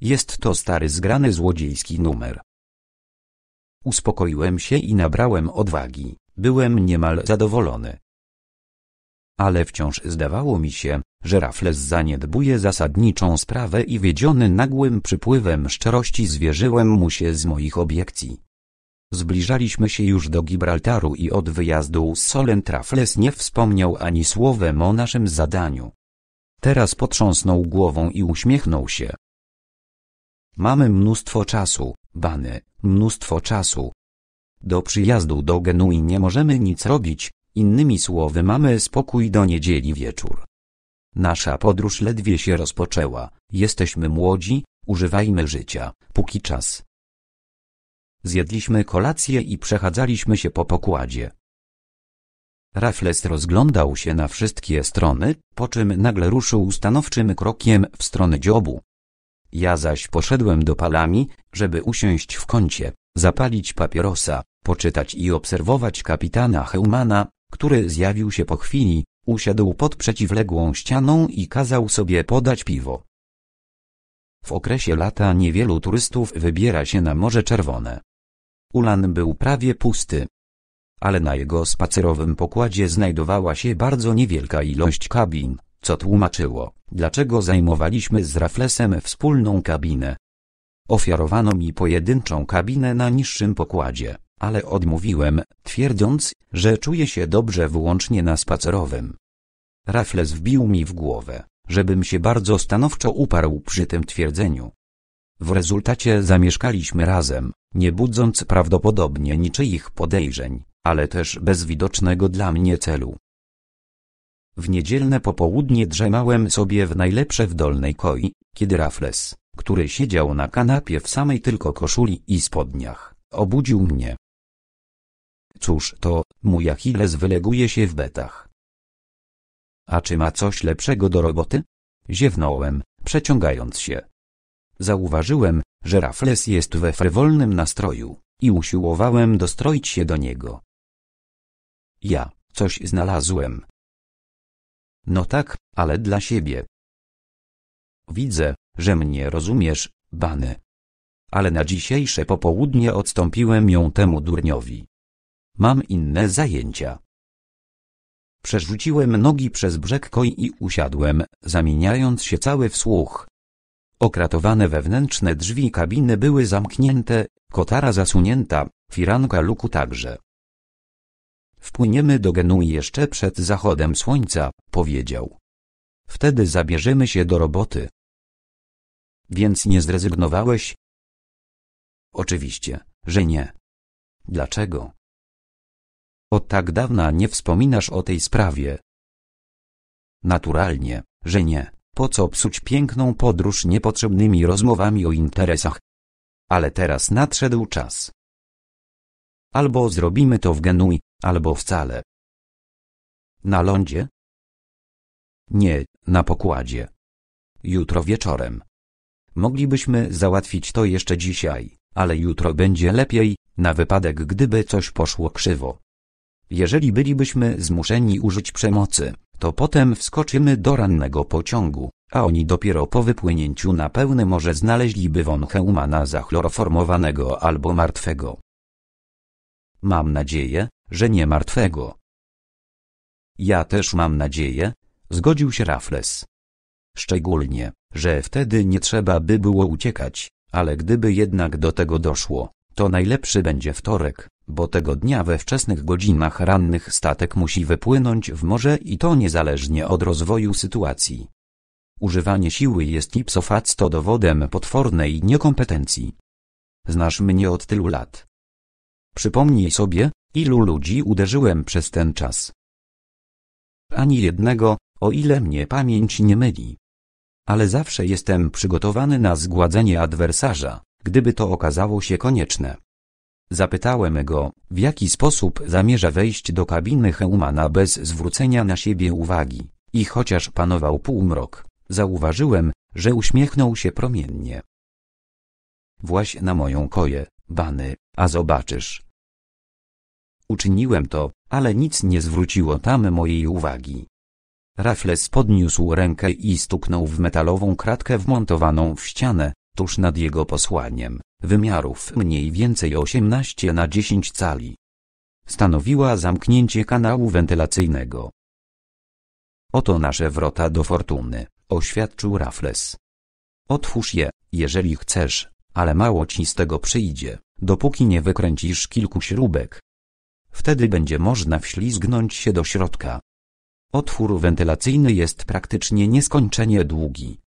Jest to stary zgrany złodziejski numer. Uspokoiłem się i nabrałem odwagi, byłem niemal zadowolony ale wciąż zdawało mi się, że Raffles zaniedbuje zasadniczą sprawę i wiedziony nagłym przypływem szczerości zwierzyłem mu się z moich obiekcji. Zbliżaliśmy się już do Gibraltaru i od wyjazdu z Solent Raffles nie wspomniał ani słowem o naszym zadaniu. Teraz potrząsnął głową i uśmiechnął się. Mamy mnóstwo czasu, Bany, mnóstwo czasu. Do przyjazdu do Genui nie możemy nic robić, Innymi słowy mamy spokój do niedzieli wieczór. Nasza podróż ledwie się rozpoczęła, jesteśmy młodzi, używajmy życia, póki czas. Zjedliśmy kolację i przechadzaliśmy się po pokładzie. Raffles rozglądał się na wszystkie strony, po czym nagle ruszył stanowczym krokiem w stronę dziobu. Ja zaś poszedłem do palami, żeby usiąść w kącie, zapalić papierosa, poczytać i obserwować kapitana Heumana, który zjawił się po chwili, usiadł pod przeciwległą ścianą i kazał sobie podać piwo. W okresie lata niewielu turystów wybiera się na Morze Czerwone. Ulan był prawie pusty. Ale na jego spacerowym pokładzie znajdowała się bardzo niewielka ilość kabin, co tłumaczyło, dlaczego zajmowaliśmy z Raflesem wspólną kabinę. Ofiarowano mi pojedynczą kabinę na niższym pokładzie ale odmówiłem, twierdząc, że czuję się dobrze wyłącznie na spacerowym. Rafles wbił mi w głowę, żebym się bardzo stanowczo uparł przy tym twierdzeniu. W rezultacie zamieszkaliśmy razem, nie budząc prawdopodobnie niczyich podejrzeń, ale też bez widocznego dla mnie celu. W niedzielne popołudnie drzemałem sobie w najlepsze w dolnej koi, kiedy Rafles, który siedział na kanapie w samej tylko koszuli i spodniach, obudził mnie. Cóż to, mój Achilles wyleguje się w betach. A czy ma coś lepszego do roboty? Ziewnąłem, przeciągając się. Zauważyłem, że Rafles jest we frywolnym nastroju i usiłowałem dostroić się do niego. Ja, coś znalazłem. No tak, ale dla siebie. Widzę, że mnie rozumiesz, Bany. Ale na dzisiejsze popołudnie odstąpiłem ją temu durniowi. Mam inne zajęcia. Przerzuciłem nogi przez brzeg koi i usiadłem, zamieniając się cały w słuch. Okratowane wewnętrzne drzwi kabiny były zamknięte, kotara zasunięta, firanka luku także. Wpłyniemy do Genui jeszcze przed zachodem słońca, powiedział. Wtedy zabierzemy się do roboty. Więc nie zrezygnowałeś? Oczywiście, że nie. Dlaczego? Od tak dawna nie wspominasz o tej sprawie. Naturalnie, że nie. Po co psuć piękną podróż niepotrzebnymi rozmowami o interesach? Ale teraz nadszedł czas. Albo zrobimy to w Genui, albo wcale. Na lądzie? Nie, na pokładzie. Jutro wieczorem. Moglibyśmy załatwić to jeszcze dzisiaj, ale jutro będzie lepiej, na wypadek gdyby coś poszło krzywo. Jeżeli bylibyśmy zmuszeni użyć przemocy, to potem wskoczymy do rannego pociągu, a oni dopiero po wypłynięciu na pełne morze znaleźliby von Heumana zachloroformowanego albo martwego. Mam nadzieję, że nie martwego. Ja też mam nadzieję, zgodził się Raffles. Szczególnie, że wtedy nie trzeba by było uciekać, ale gdyby jednak do tego doszło, to najlepszy będzie wtorek, bo tego dnia we wczesnych godzinach rannych statek musi wypłynąć w morze i to niezależnie od rozwoju sytuacji. Używanie siły jest ipsofacto dowodem potwornej niekompetencji. Znasz mnie od tylu lat. Przypomnij sobie, ilu ludzi uderzyłem przez ten czas. Ani jednego, o ile mnie pamięć nie myli. Ale zawsze jestem przygotowany na zgładzenie adwersarza, gdyby to okazało się konieczne. Zapytałem go, w jaki sposób zamierza wejść do kabiny Heumana bez zwrócenia na siebie uwagi, i chociaż panował półmrok, zauważyłem, że uśmiechnął się promiennie. Właś na moją koję, bany, a zobaczysz. Uczyniłem to, ale nic nie zwróciło tam mojej uwagi. Raffles podniósł rękę i stuknął w metalową kratkę wmontowaną w ścianę, tuż nad jego posłaniem, wymiarów mniej więcej 18 na 10 cali. Stanowiła zamknięcie kanału wentylacyjnego. Oto nasze wrota do fortuny, oświadczył Raffles. Otwórz je, jeżeli chcesz, ale mało ci z tego przyjdzie, dopóki nie wykręcisz kilku śrubek. Wtedy będzie można wślizgnąć się do środka. Otwór wentylacyjny jest praktycznie nieskończenie długi,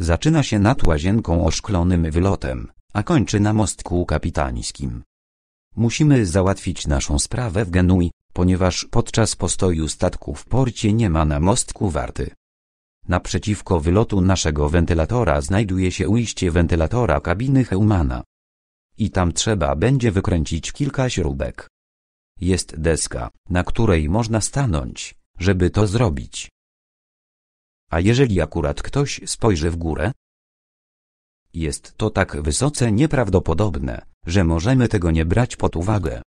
Zaczyna się nad łazienką oszklonym wylotem, a kończy na mostku kapitańskim. Musimy załatwić naszą sprawę w Genui, ponieważ podczas postoju statku w porcie nie ma na mostku warty. Naprzeciwko wylotu naszego wentylatora znajduje się ujście wentylatora kabiny Heumana. I tam trzeba będzie wykręcić kilka śrubek. Jest deska, na której można stanąć, żeby to zrobić. A jeżeli akurat ktoś spojrzy w górę? Jest to tak wysoce nieprawdopodobne, że możemy tego nie brać pod uwagę.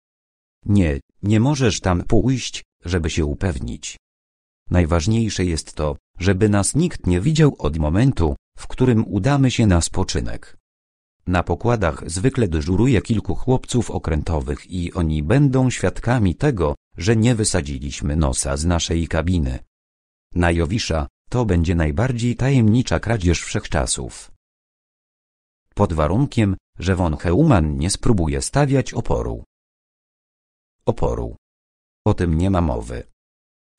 Nie, nie możesz tam pójść, żeby się upewnić. Najważniejsze jest to, żeby nas nikt nie widział od momentu, w którym udamy się na spoczynek. Na pokładach zwykle dyżuruje kilku chłopców okrętowych i oni będą świadkami tego, że nie wysadziliśmy nosa z naszej kabiny. Na Jowisza, to będzie najbardziej tajemnicza kradzież wszechczasów. Pod warunkiem, że von Heumann nie spróbuje stawiać oporu. Oporu. O tym nie ma mowy.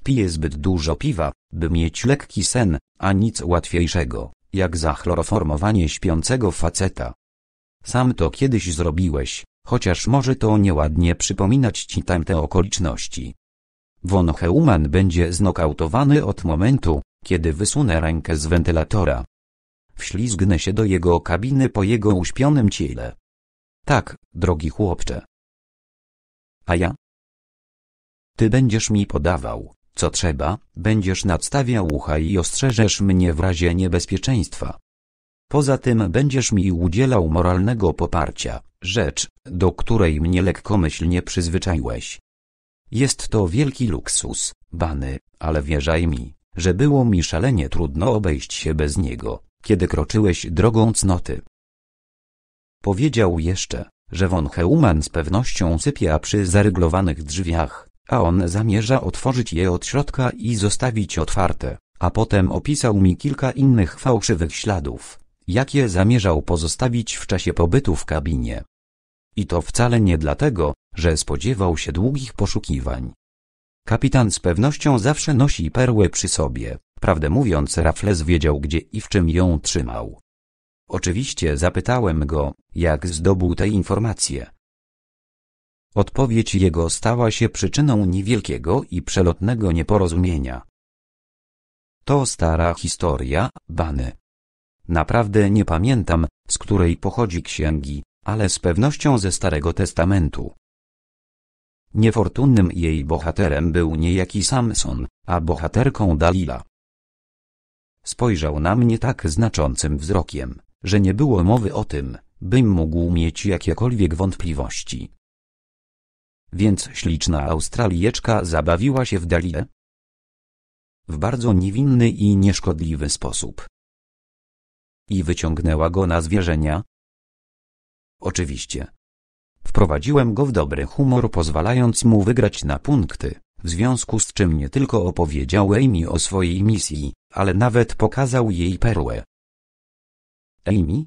Pije zbyt dużo piwa, by mieć lekki sen, a nic łatwiejszego, jak zachloroformowanie śpiącego faceta. Sam to kiedyś zrobiłeś, chociaż może to nieładnie przypominać ci tamte okoliczności. Von Heumann będzie znokautowany od momentu, kiedy wysunę rękę z wentylatora, wślizgnę się do jego kabiny po jego uśpionym ciele. Tak, drogi chłopcze. A ja? Ty będziesz mi podawał, co trzeba, będziesz nadstawiał ucha i ostrzeżesz mnie w razie niebezpieczeństwa. Poza tym będziesz mi udzielał moralnego poparcia, rzecz, do której mnie lekkomyślnie przyzwyczaiłeś. Jest to wielki luksus, bany, ale wierzaj mi, że było mi szalenie trudno obejść się bez niego, kiedy kroczyłeś drogą cnoty. Powiedział jeszcze, że von Heumann z pewnością sypia przy zaryglowanych drzwiach, a on zamierza otworzyć je od środka i zostawić otwarte, a potem opisał mi kilka innych fałszywych śladów, jakie zamierzał pozostawić w czasie pobytu w kabinie. I to wcale nie dlatego, że spodziewał się długich poszukiwań, Kapitan z pewnością zawsze nosi perłę przy sobie. Prawdę mówiąc, Raffles wiedział gdzie i w czym ją trzymał. Oczywiście zapytałem go, jak zdobył te informacje. Odpowiedź jego stała się przyczyną niewielkiego i przelotnego nieporozumienia. To stara historia, Bany. Naprawdę nie pamiętam, z której pochodzi księgi, ale z pewnością ze Starego Testamentu. Niefortunnym jej bohaterem był niejaki Samson, a bohaterką Dalila. Spojrzał na mnie tak znaczącym wzrokiem, że nie było mowy o tym, bym mógł mieć jakiekolwiek wątpliwości. Więc śliczna Australijeczka zabawiła się w Dalilę? W bardzo niewinny i nieszkodliwy sposób. I wyciągnęła go na zwierzenia? Oczywiście. Wprowadziłem go w dobry humor pozwalając mu wygrać na punkty, w związku z czym nie tylko opowiedział Amy o swojej misji, ale nawet pokazał jej perłę. Amy?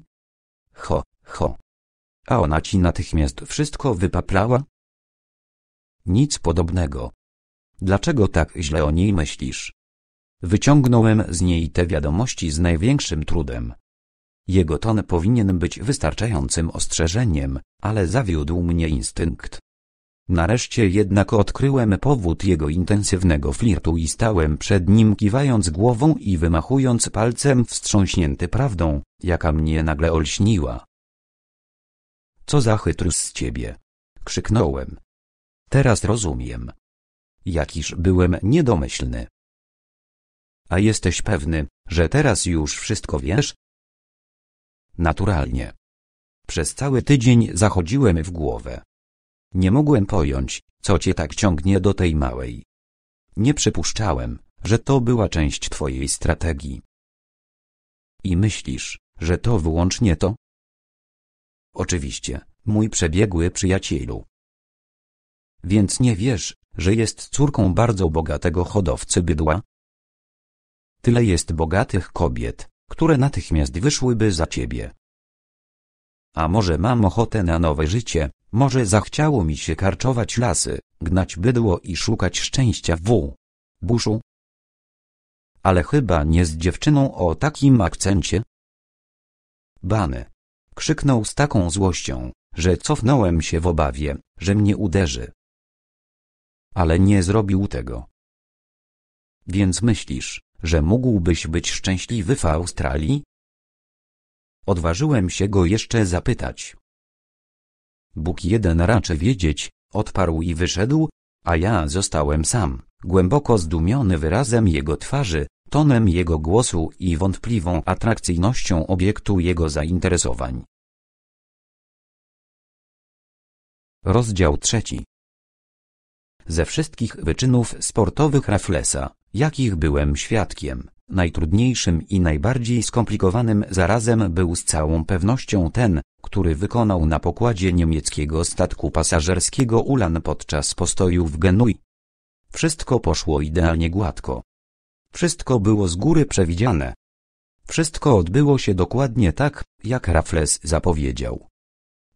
Ho, ho. A ona ci natychmiast wszystko wypaplała? Nic podobnego. Dlaczego tak źle o niej myślisz? Wyciągnąłem z niej te wiadomości z największym trudem, jego ton powinien być wystarczającym ostrzeżeniem, ale zawiódł mnie instynkt. Nareszcie jednak odkryłem powód jego intensywnego flirtu i stałem przed nim kiwając głową i wymachując palcem wstrząśnięty prawdą, jaka mnie nagle olśniła. Co za chytrus z ciebie! Krzyknąłem. Teraz rozumiem. Jakiż byłem niedomyślny. A jesteś pewny, że teraz już wszystko wiesz? Naturalnie. Przez cały tydzień zachodziłem w głowę. Nie mogłem pojąć, co cię tak ciągnie do tej małej. Nie przypuszczałem, że to była część twojej strategii. I myślisz, że to wyłącznie to? Oczywiście, mój przebiegły przyjacielu. Więc nie wiesz, że jest córką bardzo bogatego hodowcy bydła? Tyle jest bogatych kobiet, które natychmiast wyszłyby za ciebie. A może mam ochotę na nowe życie, może zachciało mi się karczować lasy, gnać bydło i szukać szczęścia w buszu? Ale chyba nie z dziewczyną o takim akcencie? Bany! Krzyknął z taką złością, że cofnąłem się w obawie, że mnie uderzy. Ale nie zrobił tego. Więc myślisz, że mógłbyś być szczęśliwy w Australii? Odważyłem się go jeszcze zapytać. Bóg jeden raczy wiedzieć, odparł i wyszedł, a ja zostałem sam, głęboko zdumiony wyrazem jego twarzy, tonem jego głosu i wątpliwą atrakcyjnością obiektu jego zainteresowań. Rozdział trzeci Ze wszystkich wyczynów sportowych Raflesa jakich byłem świadkiem. Najtrudniejszym i najbardziej skomplikowanym zarazem był z całą pewnością ten, który wykonał na pokładzie niemieckiego statku pasażerskiego Ulan podczas postoju w Genui. Wszystko poszło idealnie gładko. Wszystko było z góry przewidziane. Wszystko odbyło się dokładnie tak, jak Raffles zapowiedział.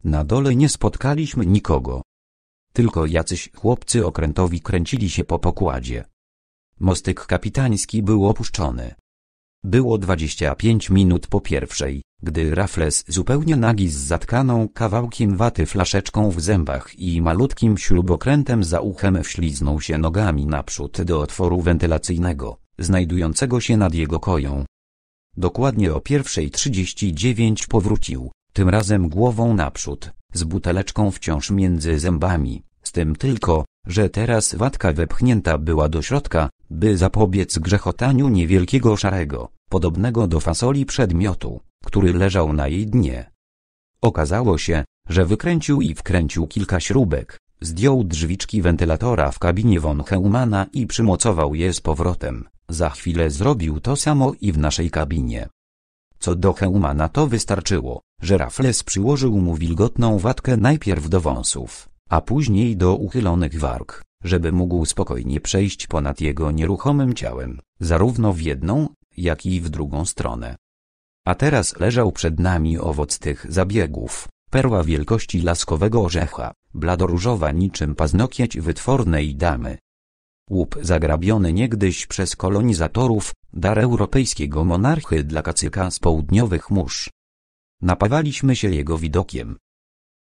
Na dole nie spotkaliśmy nikogo. Tylko jacyś chłopcy okrętowi kręcili się po pokładzie. Mostyk kapitański był opuszczony. Było 25 minut po pierwszej, gdy Raffles zupełnie nagi z zatkaną kawałkiem waty flaszeczką w zębach i malutkim śrubokrętem za uchem wśliznął się nogami naprzód do otworu wentylacyjnego, znajdującego się nad jego koją. Dokładnie o pierwszej dziewięć powrócił, tym razem głową naprzód, z buteleczką wciąż między zębami, z tym tylko, że teraz watka wepchnięta była do środka, by zapobiec grzechotaniu niewielkiego szarego, podobnego do fasoli przedmiotu, który leżał na jej dnie. Okazało się, że wykręcił i wkręcił kilka śrubek, zdjął drzwiczki wentylatora w kabinie von Heumana i przymocował je z powrotem. Za chwilę zrobił to samo i w naszej kabinie. Co do Heumana to wystarczyło, że Raffles przyłożył mu wilgotną watkę najpierw do wąsów, a później do uchylonych warg żeby mógł spokojnie przejść ponad jego nieruchomym ciałem, zarówno w jedną, jak i w drugą stronę. A teraz leżał przed nami owoc tych zabiegów, perła wielkości laskowego orzecha, bladoróżowa niczym paznokieć wytwornej damy. Łup zagrabiony niegdyś przez kolonizatorów, dar europejskiego monarchy dla kacyka z południowych mórz. Napawaliśmy się jego widokiem,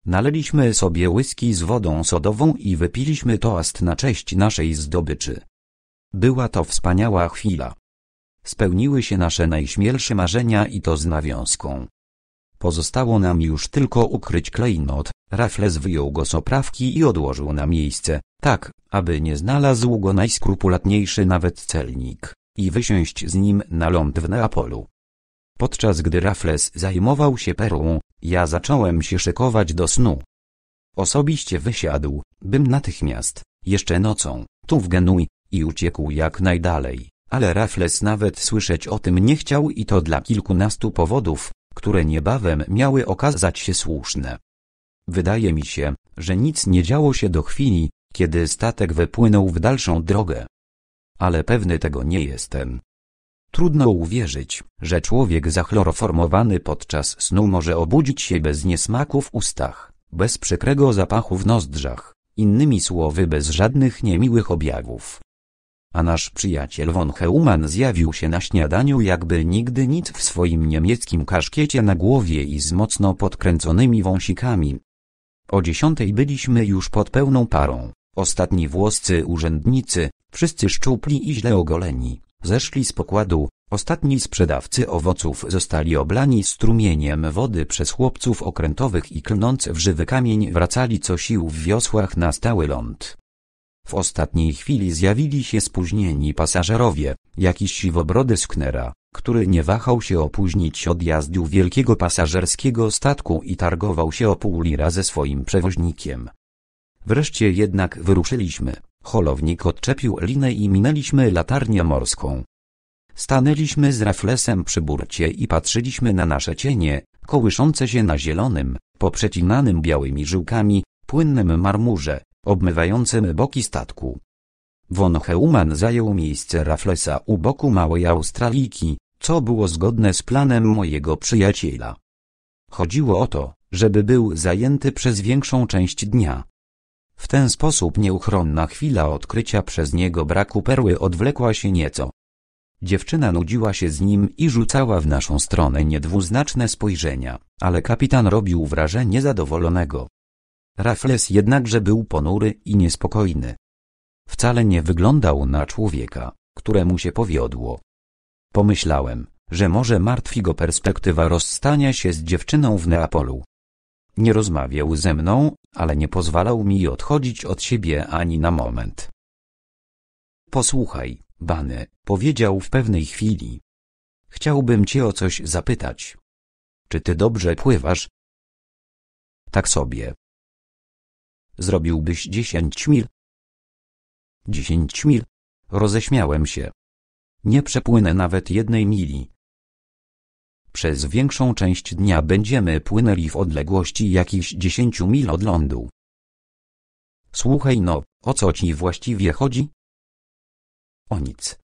Naleliśmy sobie whisky z wodą sodową i wypiliśmy toast na cześć naszej zdobyczy. Była to wspaniała chwila. Spełniły się nasze najśmielsze marzenia i to z nawiązką. Pozostało nam już tylko ukryć klejnot, Raffles wyjął go z oprawki i odłożył na miejsce, tak, aby nie znalazł go najskrupulatniejszy nawet celnik, i wysiąść z nim na ląd w Neapolu. Podczas gdy Raffles zajmował się perłą, ja zacząłem się szykować do snu. Osobiście wysiadł, bym natychmiast, jeszcze nocą, tu w Genui, i uciekł jak najdalej, ale Raffles nawet słyszeć o tym nie chciał i to dla kilkunastu powodów, które niebawem miały okazać się słuszne. Wydaje mi się, że nic nie działo się do chwili, kiedy statek wypłynął w dalszą drogę. Ale pewny tego nie jestem. Trudno uwierzyć, że człowiek zachloroformowany podczas snu może obudzić się bez niesmaku w ustach, bez przykrego zapachu w nozdrzach, innymi słowy bez żadnych niemiłych objawów. A nasz przyjaciel von Heumann zjawił się na śniadaniu jakby nigdy nic w swoim niemieckim kaszkiecie na głowie i z mocno podkręconymi wąsikami. O dziesiątej byliśmy już pod pełną parą, ostatni włoscy urzędnicy, wszyscy szczupli i źle ogoleni Zeszli z pokładu, ostatni sprzedawcy owoców zostali oblani strumieniem wody przez chłopców okrętowych i klnąc w żywy kamień wracali co sił w wiosłach na stały ląd. W ostatniej chwili zjawili się spóźnieni pasażerowie, jakiś siwobrody sknera, który nie wahał się opóźnić odjazdu wielkiego pasażerskiego statku i targował się o pół lira ze swoim przewoźnikiem. Wreszcie jednak wyruszyliśmy. Holownik odczepił linę i minęliśmy latarnię morską. Stanęliśmy z reflesem przy burcie i patrzyliśmy na nasze cienie, kołyszące się na zielonym, poprzecinanym białymi żyłkami, płynnym marmurze, obmywającym boki statku. Von Heumann zajął miejsce Raflesa u boku małej Australijki, co było zgodne z planem mojego przyjaciela. Chodziło o to, żeby był zajęty przez większą część dnia, w ten sposób nieuchronna chwila odkrycia przez niego braku perły odwlekła się nieco. Dziewczyna nudziła się z nim i rzucała w naszą stronę niedwuznaczne spojrzenia, ale kapitan robił wrażenie zadowolonego. Raffles jednakże był ponury i niespokojny. Wcale nie wyglądał na człowieka, któremu się powiodło. Pomyślałem, że może martwi go perspektywa rozstania się z dziewczyną w Neapolu. Nie rozmawiał ze mną, ale nie pozwalał mi odchodzić od siebie ani na moment. Posłuchaj, Bany, powiedział w pewnej chwili. Chciałbym cię o coś zapytać. Czy ty dobrze pływasz? Tak sobie. Zrobiłbyś dziesięć mil? Dziesięć mil? Roześmiałem się. Nie przepłynę nawet jednej mili. Przez większą część dnia będziemy płynęli w odległości jakichś 10 mil od lądu. Słuchaj no, o co ci właściwie chodzi? O nic.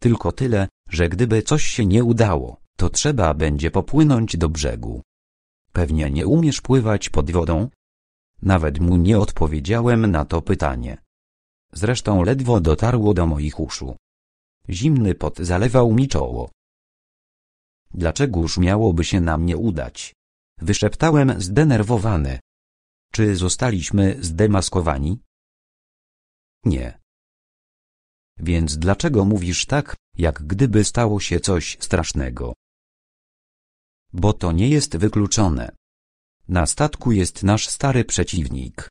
Tylko tyle, że gdyby coś się nie udało, to trzeba będzie popłynąć do brzegu. Pewnie nie umiesz pływać pod wodą? Nawet mu nie odpowiedziałem na to pytanie. Zresztą ledwo dotarło do moich uszu. Zimny pot zalewał mi czoło. Dlaczegoż miałoby się nam nie udać? Wyszeptałem zdenerwowany. Czy zostaliśmy zdemaskowani? Nie. Więc dlaczego mówisz tak, jak gdyby stało się coś strasznego? Bo to nie jest wykluczone. Na statku jest nasz stary przeciwnik.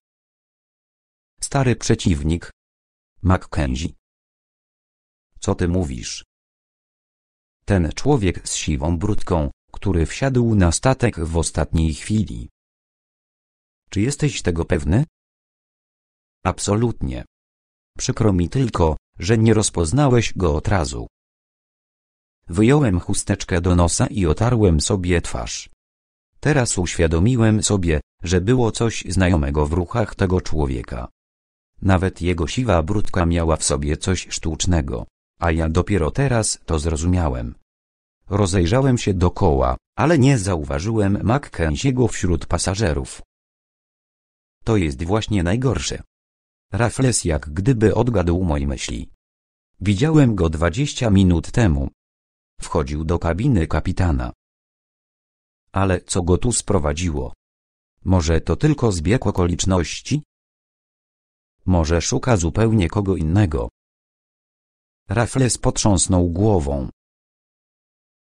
Stary przeciwnik? Mackenzie. Co ty mówisz? ten człowiek z siwą brudką, który wsiadł na statek w ostatniej chwili. Czy jesteś tego pewny? Absolutnie. Przykro mi tylko, że nie rozpoznałeś go od razu. Wyjąłem chusteczkę do nosa i otarłem sobie twarz. Teraz uświadomiłem sobie, że było coś znajomego w ruchach tego człowieka. Nawet jego siwa brudka miała w sobie coś sztucznego a ja dopiero teraz to zrozumiałem. Rozejrzałem się dokoła, ale nie zauważyłem McKenziego wśród pasażerów. To jest właśnie najgorsze. Raffles jak gdyby odgadł moje myśli. Widziałem go dwadzieścia minut temu. Wchodził do kabiny kapitana. Ale co go tu sprowadziło? Może to tylko zbieg okoliczności? Może szuka zupełnie kogo innego. Rafles potrząsnął głową.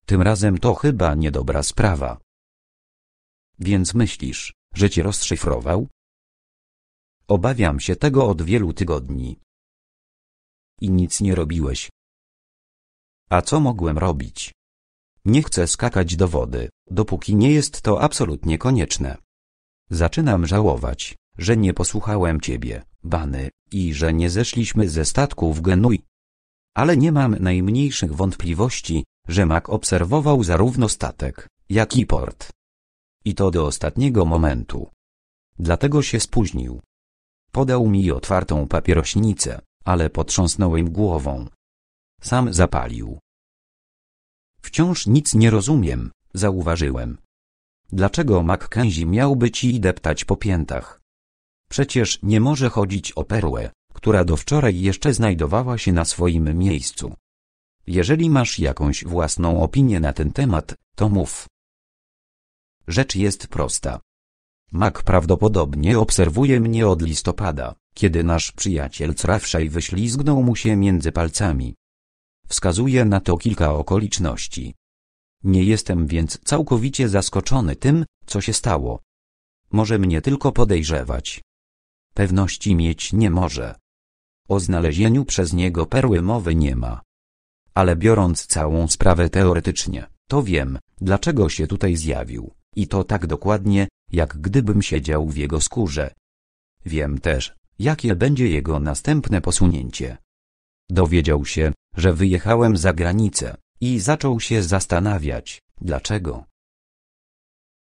Tym razem to chyba niedobra sprawa. Więc myślisz, że cię rozszyfrował? Obawiam się tego od wielu tygodni. I nic nie robiłeś. A co mogłem robić? Nie chcę skakać do wody, dopóki nie jest to absolutnie konieczne. Zaczynam żałować, że nie posłuchałem ciebie, Bany, i że nie zeszliśmy ze statku w Genui ale nie mam najmniejszych wątpliwości, że Mac obserwował zarówno statek, jak i port. I to do ostatniego momentu. Dlatego się spóźnił. Podał mi otwartą papierośnicę, ale potrząsnąłem głową. Sam zapalił. Wciąż nic nie rozumiem, zauważyłem. Dlaczego Mackenzie miałby ci deptać po piętach? Przecież nie może chodzić o perłę która do wczoraj jeszcze znajdowała się na swoim miejscu. Jeżeli masz jakąś własną opinię na ten temat, to mów. Rzecz jest prosta. Mac prawdopodobnie obserwuje mnie od listopada, kiedy nasz przyjaciel Crafszaj wyślizgnął mu się między palcami. Wskazuje na to kilka okoliczności. Nie jestem więc całkowicie zaskoczony tym, co się stało. Może mnie tylko podejrzewać. Pewności mieć nie może. O znalezieniu przez niego perły mowy nie ma. Ale biorąc całą sprawę teoretycznie, to wiem, dlaczego się tutaj zjawił, i to tak dokładnie, jak gdybym siedział w jego skórze. Wiem też, jakie będzie jego następne posunięcie. Dowiedział się, że wyjechałem za granicę i zaczął się zastanawiać, dlaczego.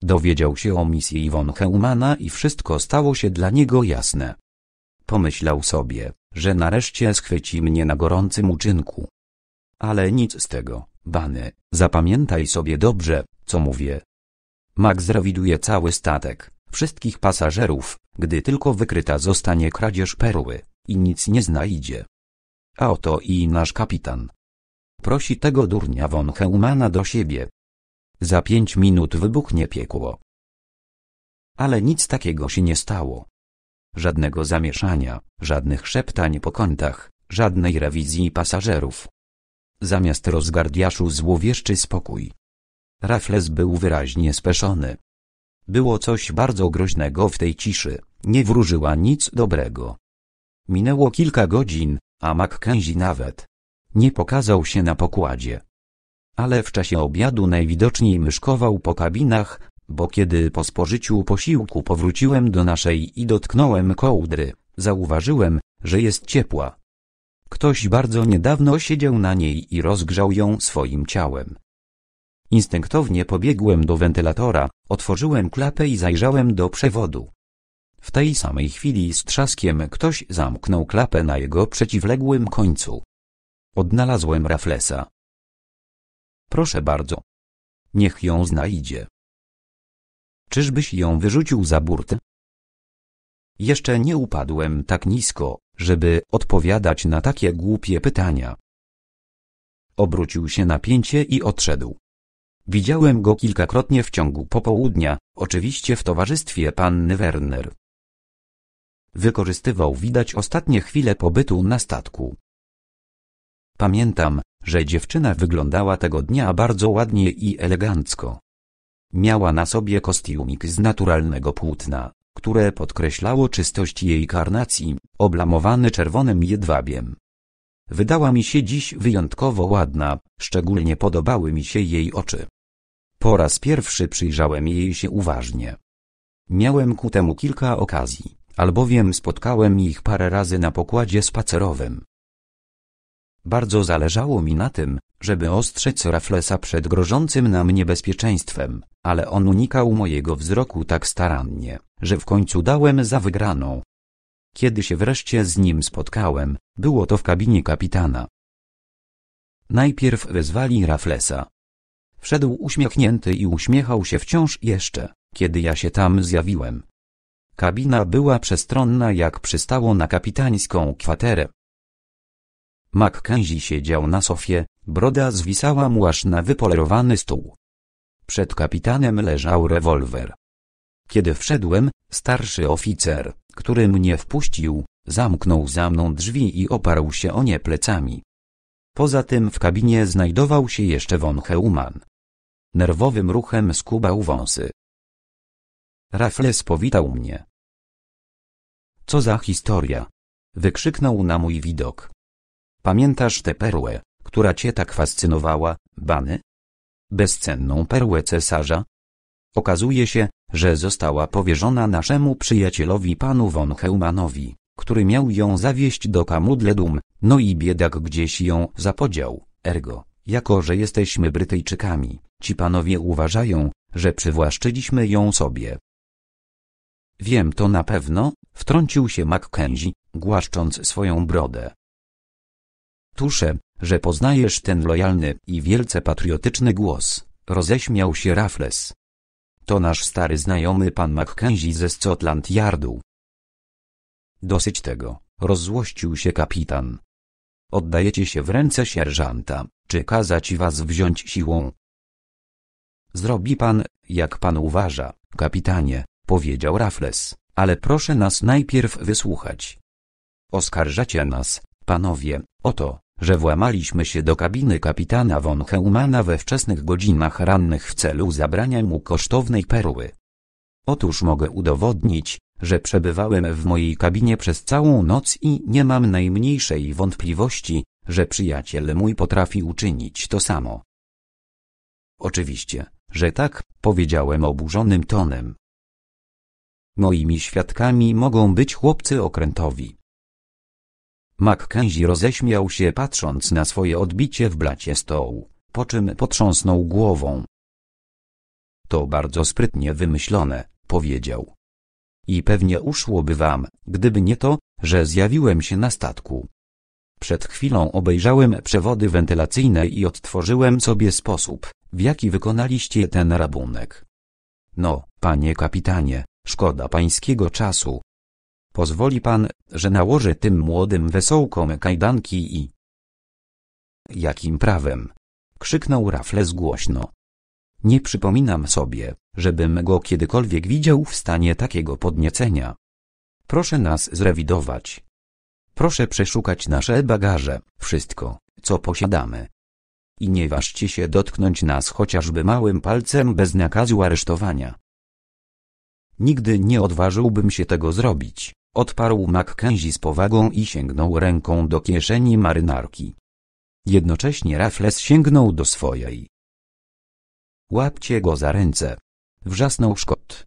Dowiedział się o misji Iwon Heumana i wszystko stało się dla niego jasne. Pomyślał sobie, że nareszcie schwyci mnie na gorącym uczynku. Ale nic z tego, Bany, zapamiętaj sobie dobrze, co mówię. Max rewiduje cały statek, wszystkich pasażerów, gdy tylko wykryta zostanie kradzież perły, i nic nie znajdzie. A oto i nasz kapitan. Prosi tego durnia von Heumana do siebie. Za pięć minut wybuchnie piekło. Ale nic takiego się nie stało żadnego zamieszania, żadnych szeptań po kątach, żadnej rewizji pasażerów. Zamiast rozgardiaszu złowieszczy spokój. Rafles był wyraźnie speszony. Było coś bardzo groźnego w tej ciszy, nie wróżyła nic dobrego. Minęło kilka godzin, a Mackenzie nawet nie pokazał się na pokładzie. Ale w czasie obiadu najwidoczniej myszkował po kabinach, bo kiedy po spożyciu posiłku powróciłem do naszej i dotknąłem kołdry, zauważyłem, że jest ciepła. Ktoś bardzo niedawno siedział na niej i rozgrzał ją swoim ciałem. Instynktownie pobiegłem do wentylatora, otworzyłem klapę i zajrzałem do przewodu. W tej samej chwili z trzaskiem ktoś zamknął klapę na jego przeciwległym końcu. Odnalazłem Raflesa. Proszę bardzo. Niech ją znajdzie. Czyżbyś ją wyrzucił za burtę? Jeszcze nie upadłem tak nisko, żeby odpowiadać na takie głupie pytania. Obrócił się na pięcie i odszedł. Widziałem go kilkakrotnie w ciągu popołudnia, oczywiście w towarzystwie panny Werner. Wykorzystywał widać ostatnie chwile pobytu na statku. Pamiętam, że dziewczyna wyglądała tego dnia bardzo ładnie i elegancko. Miała na sobie kostiumik z naturalnego płótna, które podkreślało czystość jej karnacji, oblamowany czerwonym jedwabiem. Wydała mi się dziś wyjątkowo ładna, szczególnie podobały mi się jej oczy. Po raz pierwszy przyjrzałem jej się uważnie. Miałem ku temu kilka okazji, albowiem spotkałem ich parę razy na pokładzie spacerowym, bardzo zależało mi na tym, żeby ostrzec Raflesa przed grożącym nam niebezpieczeństwem, ale on unikał mojego wzroku tak starannie, że w końcu dałem za wygraną. Kiedy się wreszcie z nim spotkałem, było to w kabinie kapitana. Najpierw wezwali Raflesa. Wszedł uśmiechnięty i uśmiechał się wciąż jeszcze, kiedy ja się tam zjawiłem. Kabina była przestronna jak przystało na kapitańską kwaterę. Mackenzie siedział na sofie, broda zwisała mu aż na wypolerowany stół. Przed kapitanem leżał rewolwer. Kiedy wszedłem, starszy oficer, który mnie wpuścił, zamknął za mną drzwi i oparł się o nie plecami. Poza tym w kabinie znajdował się jeszcze von Heumann. Nerwowym ruchem skubał wąsy. Rafles powitał mnie. Co za historia! Wykrzyknął na mój widok. Pamiętasz tę perłę, która cię tak fascynowała, Bany? Bezcenną perłę cesarza? Okazuje się, że została powierzona naszemu przyjacielowi panu von Heumanowi, który miał ją zawieść do Kamudledum, no i biedak gdzieś ją zapodział, ergo, jako że jesteśmy Brytyjczykami, ci panowie uważają, że przywłaszczyliśmy ją sobie. Wiem to na pewno, wtrącił się Mackenzie, głaszcząc swoją brodę. Tusze, że poznajesz ten lojalny i wielce patriotyczny głos, roześmiał się Raffles. To nasz stary znajomy pan Mackenzie ze Scotland Yardu. Dosyć tego, rozzłościł się kapitan. Oddajecie się w ręce sierżanta, czy kazać was wziąć siłą? Zrobi pan, jak pan uważa, kapitanie, powiedział Raffles, ale proszę nas najpierw wysłuchać. Oskarżacie nas, panowie, o to, że włamaliśmy się do kabiny kapitana von Heumana we wczesnych godzinach rannych w celu zabrania mu kosztownej perły. Otóż mogę udowodnić, że przebywałem w mojej kabinie przez całą noc i nie mam najmniejszej wątpliwości, że przyjaciel mój potrafi uczynić to samo. Oczywiście, że tak, powiedziałem oburzonym tonem. Moimi świadkami mogą być chłopcy okrętowi. Mackenzie roześmiał się patrząc na swoje odbicie w blacie stołu, po czym potrząsnął głową. To bardzo sprytnie wymyślone, powiedział. I pewnie uszłoby wam, gdyby nie to, że zjawiłem się na statku. Przed chwilą obejrzałem przewody wentylacyjne i odtworzyłem sobie sposób, w jaki wykonaliście ten rabunek. No, panie kapitanie, szkoda pańskiego czasu, Pozwoli pan, że nałożę tym młodym wesołkom kajdanki i... Jakim prawem? Krzyknął Raffles głośno. Nie przypominam sobie, żebym go kiedykolwiek widział w stanie takiego podniecenia. Proszę nas zrewidować. Proszę przeszukać nasze bagaże, wszystko, co posiadamy. I nie ważcie się dotknąć nas chociażby małym palcem bez nakazu aresztowania. Nigdy nie odważyłbym się tego zrobić, odparł Mackenzie z powagą i sięgnął ręką do kieszeni marynarki. Jednocześnie Raffles sięgnął do swojej. Łapcie go za ręce. Wrzasnął Szkot.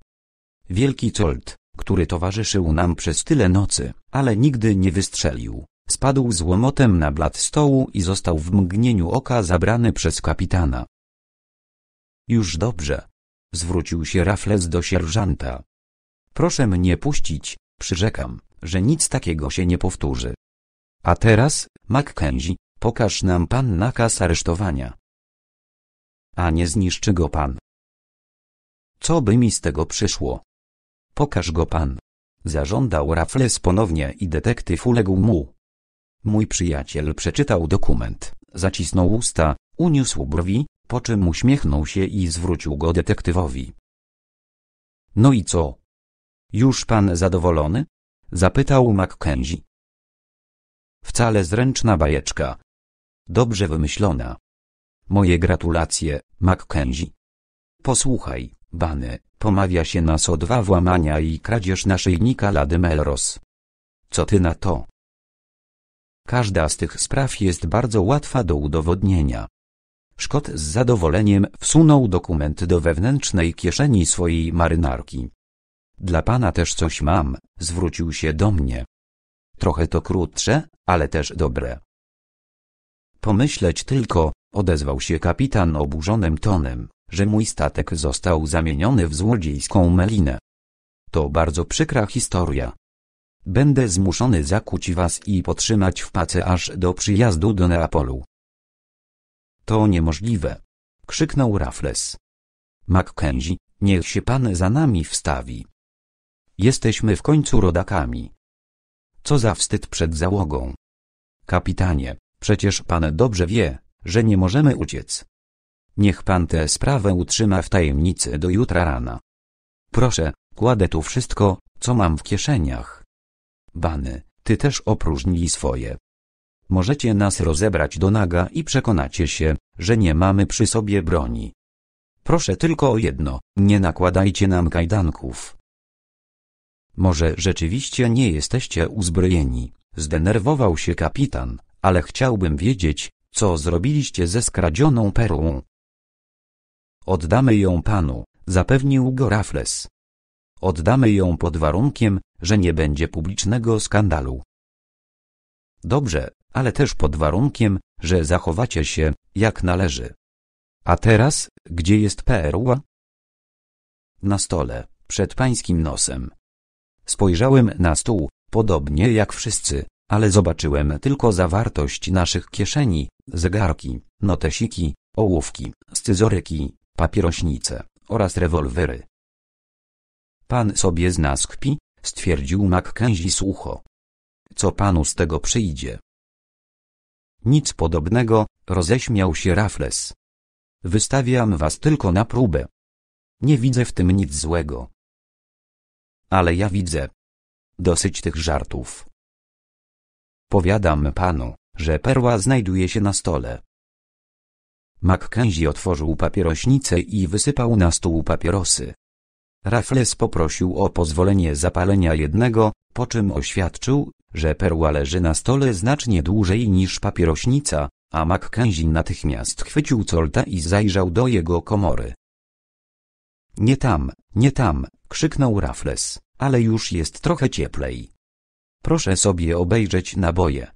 Wielki colt, który towarzyszył nam przez tyle nocy, ale nigdy nie wystrzelił, spadł z łomotem na blat stołu i został w mgnieniu oka zabrany przez kapitana. Już dobrze. Zwrócił się Raffles do sierżanta. Proszę mnie puścić, Przyrzekam, że nic takiego się nie powtórzy. A teraz, Mackenzie, pokaż nam pan nakaz aresztowania. A nie zniszczy go pan. Co by mi z tego przyszło? Pokaż go pan. Zażądał Raffles ponownie i detektyw uległ mu. Mój przyjaciel przeczytał dokument, zacisnął usta, uniósł brwi, po czym uśmiechnął się i zwrócił go detektywowi. No i co? Już pan zadowolony? Zapytał Mackenzie. Wcale zręczna bajeczka. Dobrze wymyślona. Moje gratulacje, Mackenzie. Posłuchaj, Bany, pomawia się nas o dwa włamania i kradzież nika Lady Melrose. Co ty na to? Każda z tych spraw jest bardzo łatwa do udowodnienia. Szkot z zadowoleniem wsunął dokument do wewnętrznej kieszeni swojej marynarki. Dla pana też coś mam, zwrócił się do mnie. Trochę to krótsze, ale też dobre. Pomyśleć tylko, odezwał się kapitan oburzonym tonem, że mój statek został zamieniony w złodziejską melinę. To bardzo przykra historia. Będę zmuszony zakuć was i potrzymać w pace aż do przyjazdu do Neapolu. To niemożliwe. Krzyknął Raffles. Mackenzie, niech się pan za nami wstawi. Jesteśmy w końcu rodakami. Co za wstyd przed załogą. Kapitanie, przecież pan dobrze wie, że nie możemy uciec. Niech pan tę sprawę utrzyma w tajemnicy do jutra rana. Proszę, kładę tu wszystko, co mam w kieszeniach. Bany, ty też opróżnij swoje. Możecie nas rozebrać do naga i przekonacie się, że nie mamy przy sobie broni. Proszę tylko o jedno, nie nakładajcie nam kajdanków. Może rzeczywiście nie jesteście uzbrojeni, zdenerwował się kapitan, ale chciałbym wiedzieć, co zrobiliście ze skradzioną perłą. Oddamy ją panu, zapewnił go Raffles. Oddamy ją pod warunkiem, że nie będzie publicznego skandalu. Dobrze, ale też pod warunkiem, że zachowacie się, jak należy. A teraz, gdzie jest perła? Na stole, przed pańskim nosem. Spojrzałem na stół, podobnie jak wszyscy, ale zobaczyłem tylko zawartość naszych kieszeni, zegarki, notesiki, ołówki, scyzoryki, papierośnice oraz rewolwery. Pan sobie z nas kpi, stwierdził Mackenzie sucho. Co panu z tego przyjdzie? Nic podobnego, roześmiał się Raffles. Wystawiam was tylko na próbę. Nie widzę w tym nic złego ale ja widzę. Dosyć tych żartów. Powiadam panu, że perła znajduje się na stole. Mackenzie otworzył papierośnicę i wysypał na stół papierosy. Raffles poprosił o pozwolenie zapalenia jednego, po czym oświadczył, że perła leży na stole znacznie dłużej niż papierośnica, a Mackenzie natychmiast chwycił colta i zajrzał do jego komory. Nie tam, nie tam, krzyknął Raffles, ale już jest trochę cieplej. Proszę sobie obejrzeć naboje.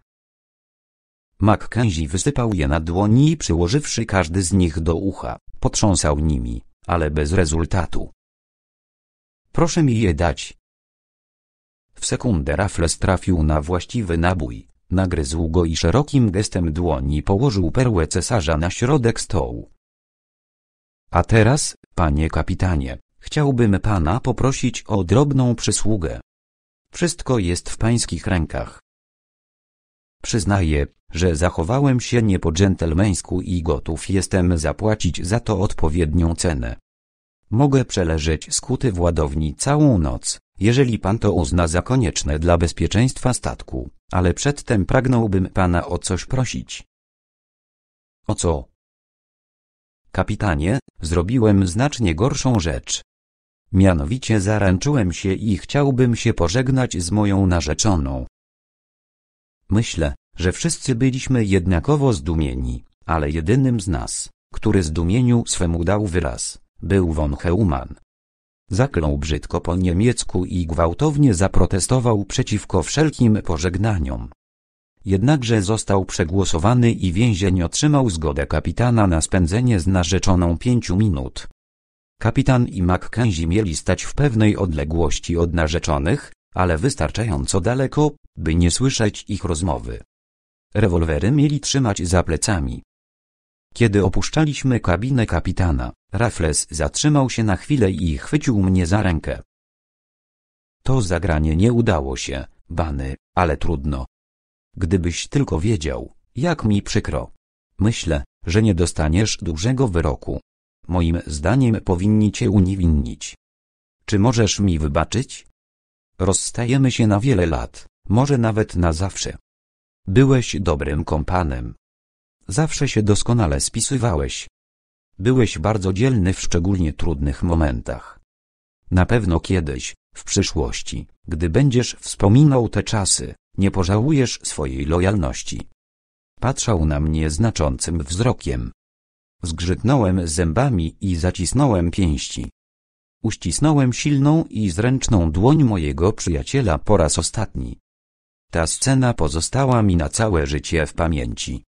Mackenzie wysypał je na dłoni, przyłożywszy każdy z nich do ucha, potrząsał nimi, ale bez rezultatu. Proszę mi je dać. W sekundę Raffles trafił na właściwy nabój, nagryzł go i szerokim gestem dłoni położył perłę cesarza na środek stołu. A teraz, Panie kapitanie, chciałbym pana poprosić o drobną przysługę. Wszystko jest w pańskich rękach. Przyznaję, że zachowałem się nie po dżentelmeńsku i gotów jestem zapłacić za to odpowiednią cenę. Mogę przeleżeć skuty w ładowni całą noc, jeżeli pan to uzna za konieczne dla bezpieczeństwa statku, ale przedtem pragnąłbym pana o coś prosić. O co? Kapitanie, zrobiłem znacznie gorszą rzecz. Mianowicie zaręczyłem się i chciałbym się pożegnać z moją narzeczoną. Myślę, że wszyscy byliśmy jednakowo zdumieni, ale jedynym z nas, który zdumieniu swemu dał wyraz, był von Heumann. Zaklął brzydko po niemiecku i gwałtownie zaprotestował przeciwko wszelkim pożegnaniom jednakże został przegłosowany i więzień otrzymał zgodę kapitana na spędzenie z narzeczoną pięciu minut. Kapitan i Mackenzie mieli stać w pewnej odległości od narzeczonych, ale wystarczająco daleko, by nie słyszeć ich rozmowy. Rewolwery mieli trzymać za plecami. Kiedy opuszczaliśmy kabinę kapitana, Raffles zatrzymał się na chwilę i chwycił mnie za rękę. To zagranie nie udało się, bany, ale trudno, Gdybyś tylko wiedział, jak mi przykro. Myślę, że nie dostaniesz dużego wyroku. Moim zdaniem powinni cię uniewinnić. Czy możesz mi wybaczyć? Rozstajemy się na wiele lat, może nawet na zawsze. Byłeś dobrym kompanem. Zawsze się doskonale spisywałeś. Byłeś bardzo dzielny w szczególnie trudnych momentach. Na pewno kiedyś, w przyszłości, gdy będziesz wspominał te czasy, nie pożałujesz swojej lojalności. Patrzał na mnie znaczącym wzrokiem. Zgrzytnąłem zębami i zacisnąłem pięści. Uścisnąłem silną i zręczną dłoń mojego przyjaciela po raz ostatni. Ta scena pozostała mi na całe życie w pamięci.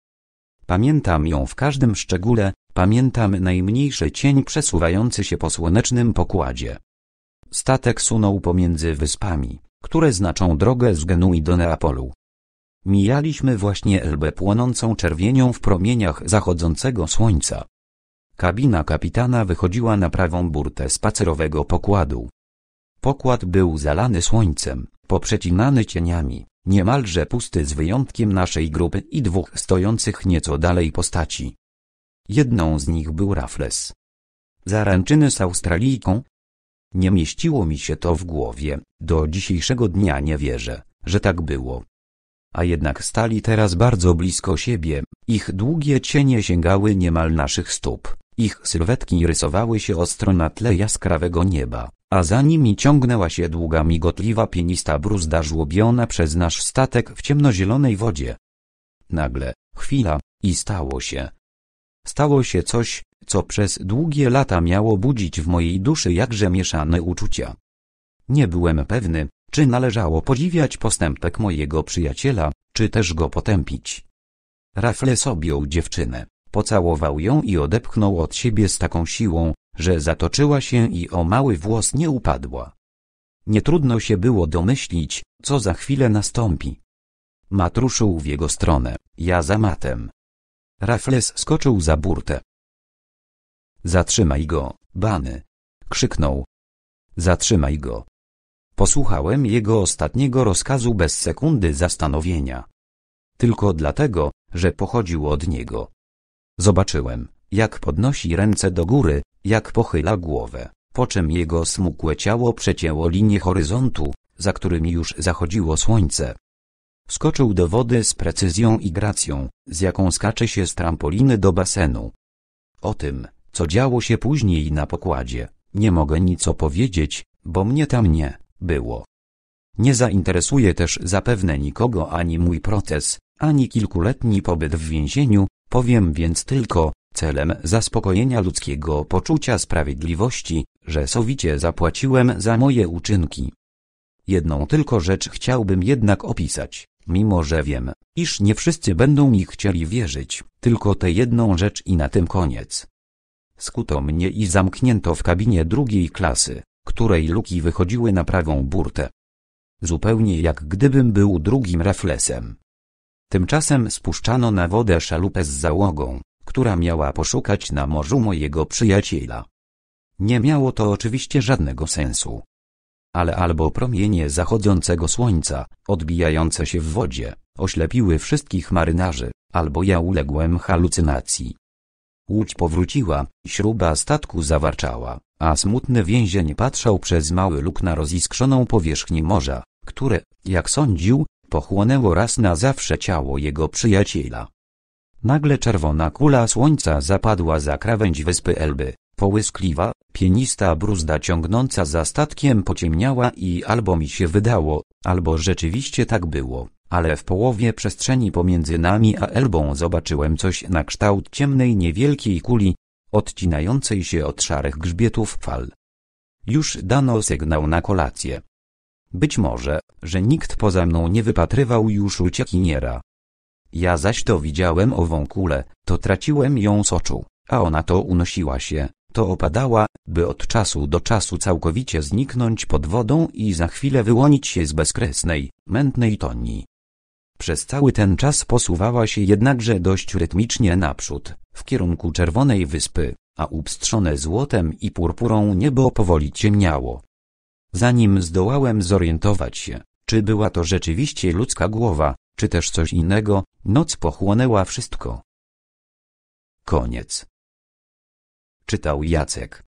Pamiętam ją w każdym szczególe, pamiętam najmniejszy cień przesuwający się po słonecznym pokładzie. Statek sunął pomiędzy wyspami które znaczą drogę z Genui do Neapolu. Mijaliśmy właśnie Elbę płonącą czerwienią w promieniach zachodzącego słońca. Kabina kapitana wychodziła na prawą burtę spacerowego pokładu. Pokład był zalany słońcem, poprzecinany cieniami, niemalże pusty z wyjątkiem naszej grupy i dwóch stojących nieco dalej postaci. Jedną z nich był Raffles. Zaręczyny z Australijką, nie mieściło mi się to w głowie, do dzisiejszego dnia nie wierzę, że tak było. A jednak stali teraz bardzo blisko siebie, ich długie cienie sięgały niemal naszych stóp, ich sylwetki rysowały się ostro na tle jaskrawego nieba, a za nimi ciągnęła się długa migotliwa pienista bruzda żłobiona przez nasz statek w ciemnozielonej wodzie. Nagle, chwila, i stało się. Stało się coś, co przez długie lata miało budzić w mojej duszy jakże mieszane uczucia. Nie byłem pewny, czy należało podziwiać postępek mojego przyjaciela, czy też go potępić. Rafle objął dziewczynę, pocałował ją i odepchnął od siebie z taką siłą, że zatoczyła się i o mały włos nie upadła. Nie trudno się było domyślić, co za chwilę nastąpi. Matruszył w jego stronę, ja za matem. Rafles skoczył za burtę, Zatrzymaj go, Bany! Krzyknął. Zatrzymaj go. Posłuchałem jego ostatniego rozkazu bez sekundy zastanowienia. Tylko dlatego, że pochodził od niego. Zobaczyłem, jak podnosi ręce do góry, jak pochyla głowę, po czym jego smukłe ciało przecięło linię horyzontu, za którym już zachodziło słońce. Skoczył do wody z precyzją i gracją, z jaką skacze się z trampoliny do basenu. O tym, co działo się później na pokładzie, nie mogę nic opowiedzieć, bo mnie tam nie było. Nie zainteresuje też zapewne nikogo ani mój proces, ani kilkuletni pobyt w więzieniu, powiem więc tylko, celem zaspokojenia ludzkiego poczucia sprawiedliwości, że sowicie zapłaciłem za moje uczynki. Jedną tylko rzecz chciałbym jednak opisać, mimo że wiem, iż nie wszyscy będą mi chcieli wierzyć, tylko tę jedną rzecz i na tym koniec. Skuto mnie i zamknięto w kabinie drugiej klasy, której luki wychodziły na prawą burtę. Zupełnie jak gdybym był drugim reflesem. Tymczasem spuszczano na wodę szalupę z załogą, która miała poszukać na morzu mojego przyjaciela. Nie miało to oczywiście żadnego sensu. Ale albo promienie zachodzącego słońca, odbijające się w wodzie, oślepiły wszystkich marynarzy, albo ja uległem halucynacji. Łódź powróciła, śruba statku zawarczała, a smutny więzień patrzał przez mały luk na roziskrzoną powierzchni morza, które, jak sądził, pochłonęło raz na zawsze ciało jego przyjaciela. Nagle czerwona kula słońca zapadła za krawędź wyspy Elby, połyskliwa, pienista bruzda ciągnąca za statkiem pociemniała i albo mi się wydało, albo rzeczywiście tak było ale w połowie przestrzeni pomiędzy nami a Elbą zobaczyłem coś na kształt ciemnej niewielkiej kuli, odcinającej się od szarych grzbietów fal. Już dano sygnał na kolację. Być może, że nikt poza mną nie wypatrywał już uciekiniera. Ja zaś to widziałem ową kulę, to traciłem ją z oczu, a ona to unosiła się, to opadała, by od czasu do czasu całkowicie zniknąć pod wodą i za chwilę wyłonić się z bezkresnej, mętnej toni. Przez cały ten czas posuwała się jednakże dość rytmicznie naprzód, w kierunku Czerwonej Wyspy, a upstrzone złotem i purpurą niebo powoli ciemniało. Zanim zdołałem zorientować się, czy była to rzeczywiście ludzka głowa, czy też coś innego, noc pochłonęła wszystko. Koniec. Czytał Jacek.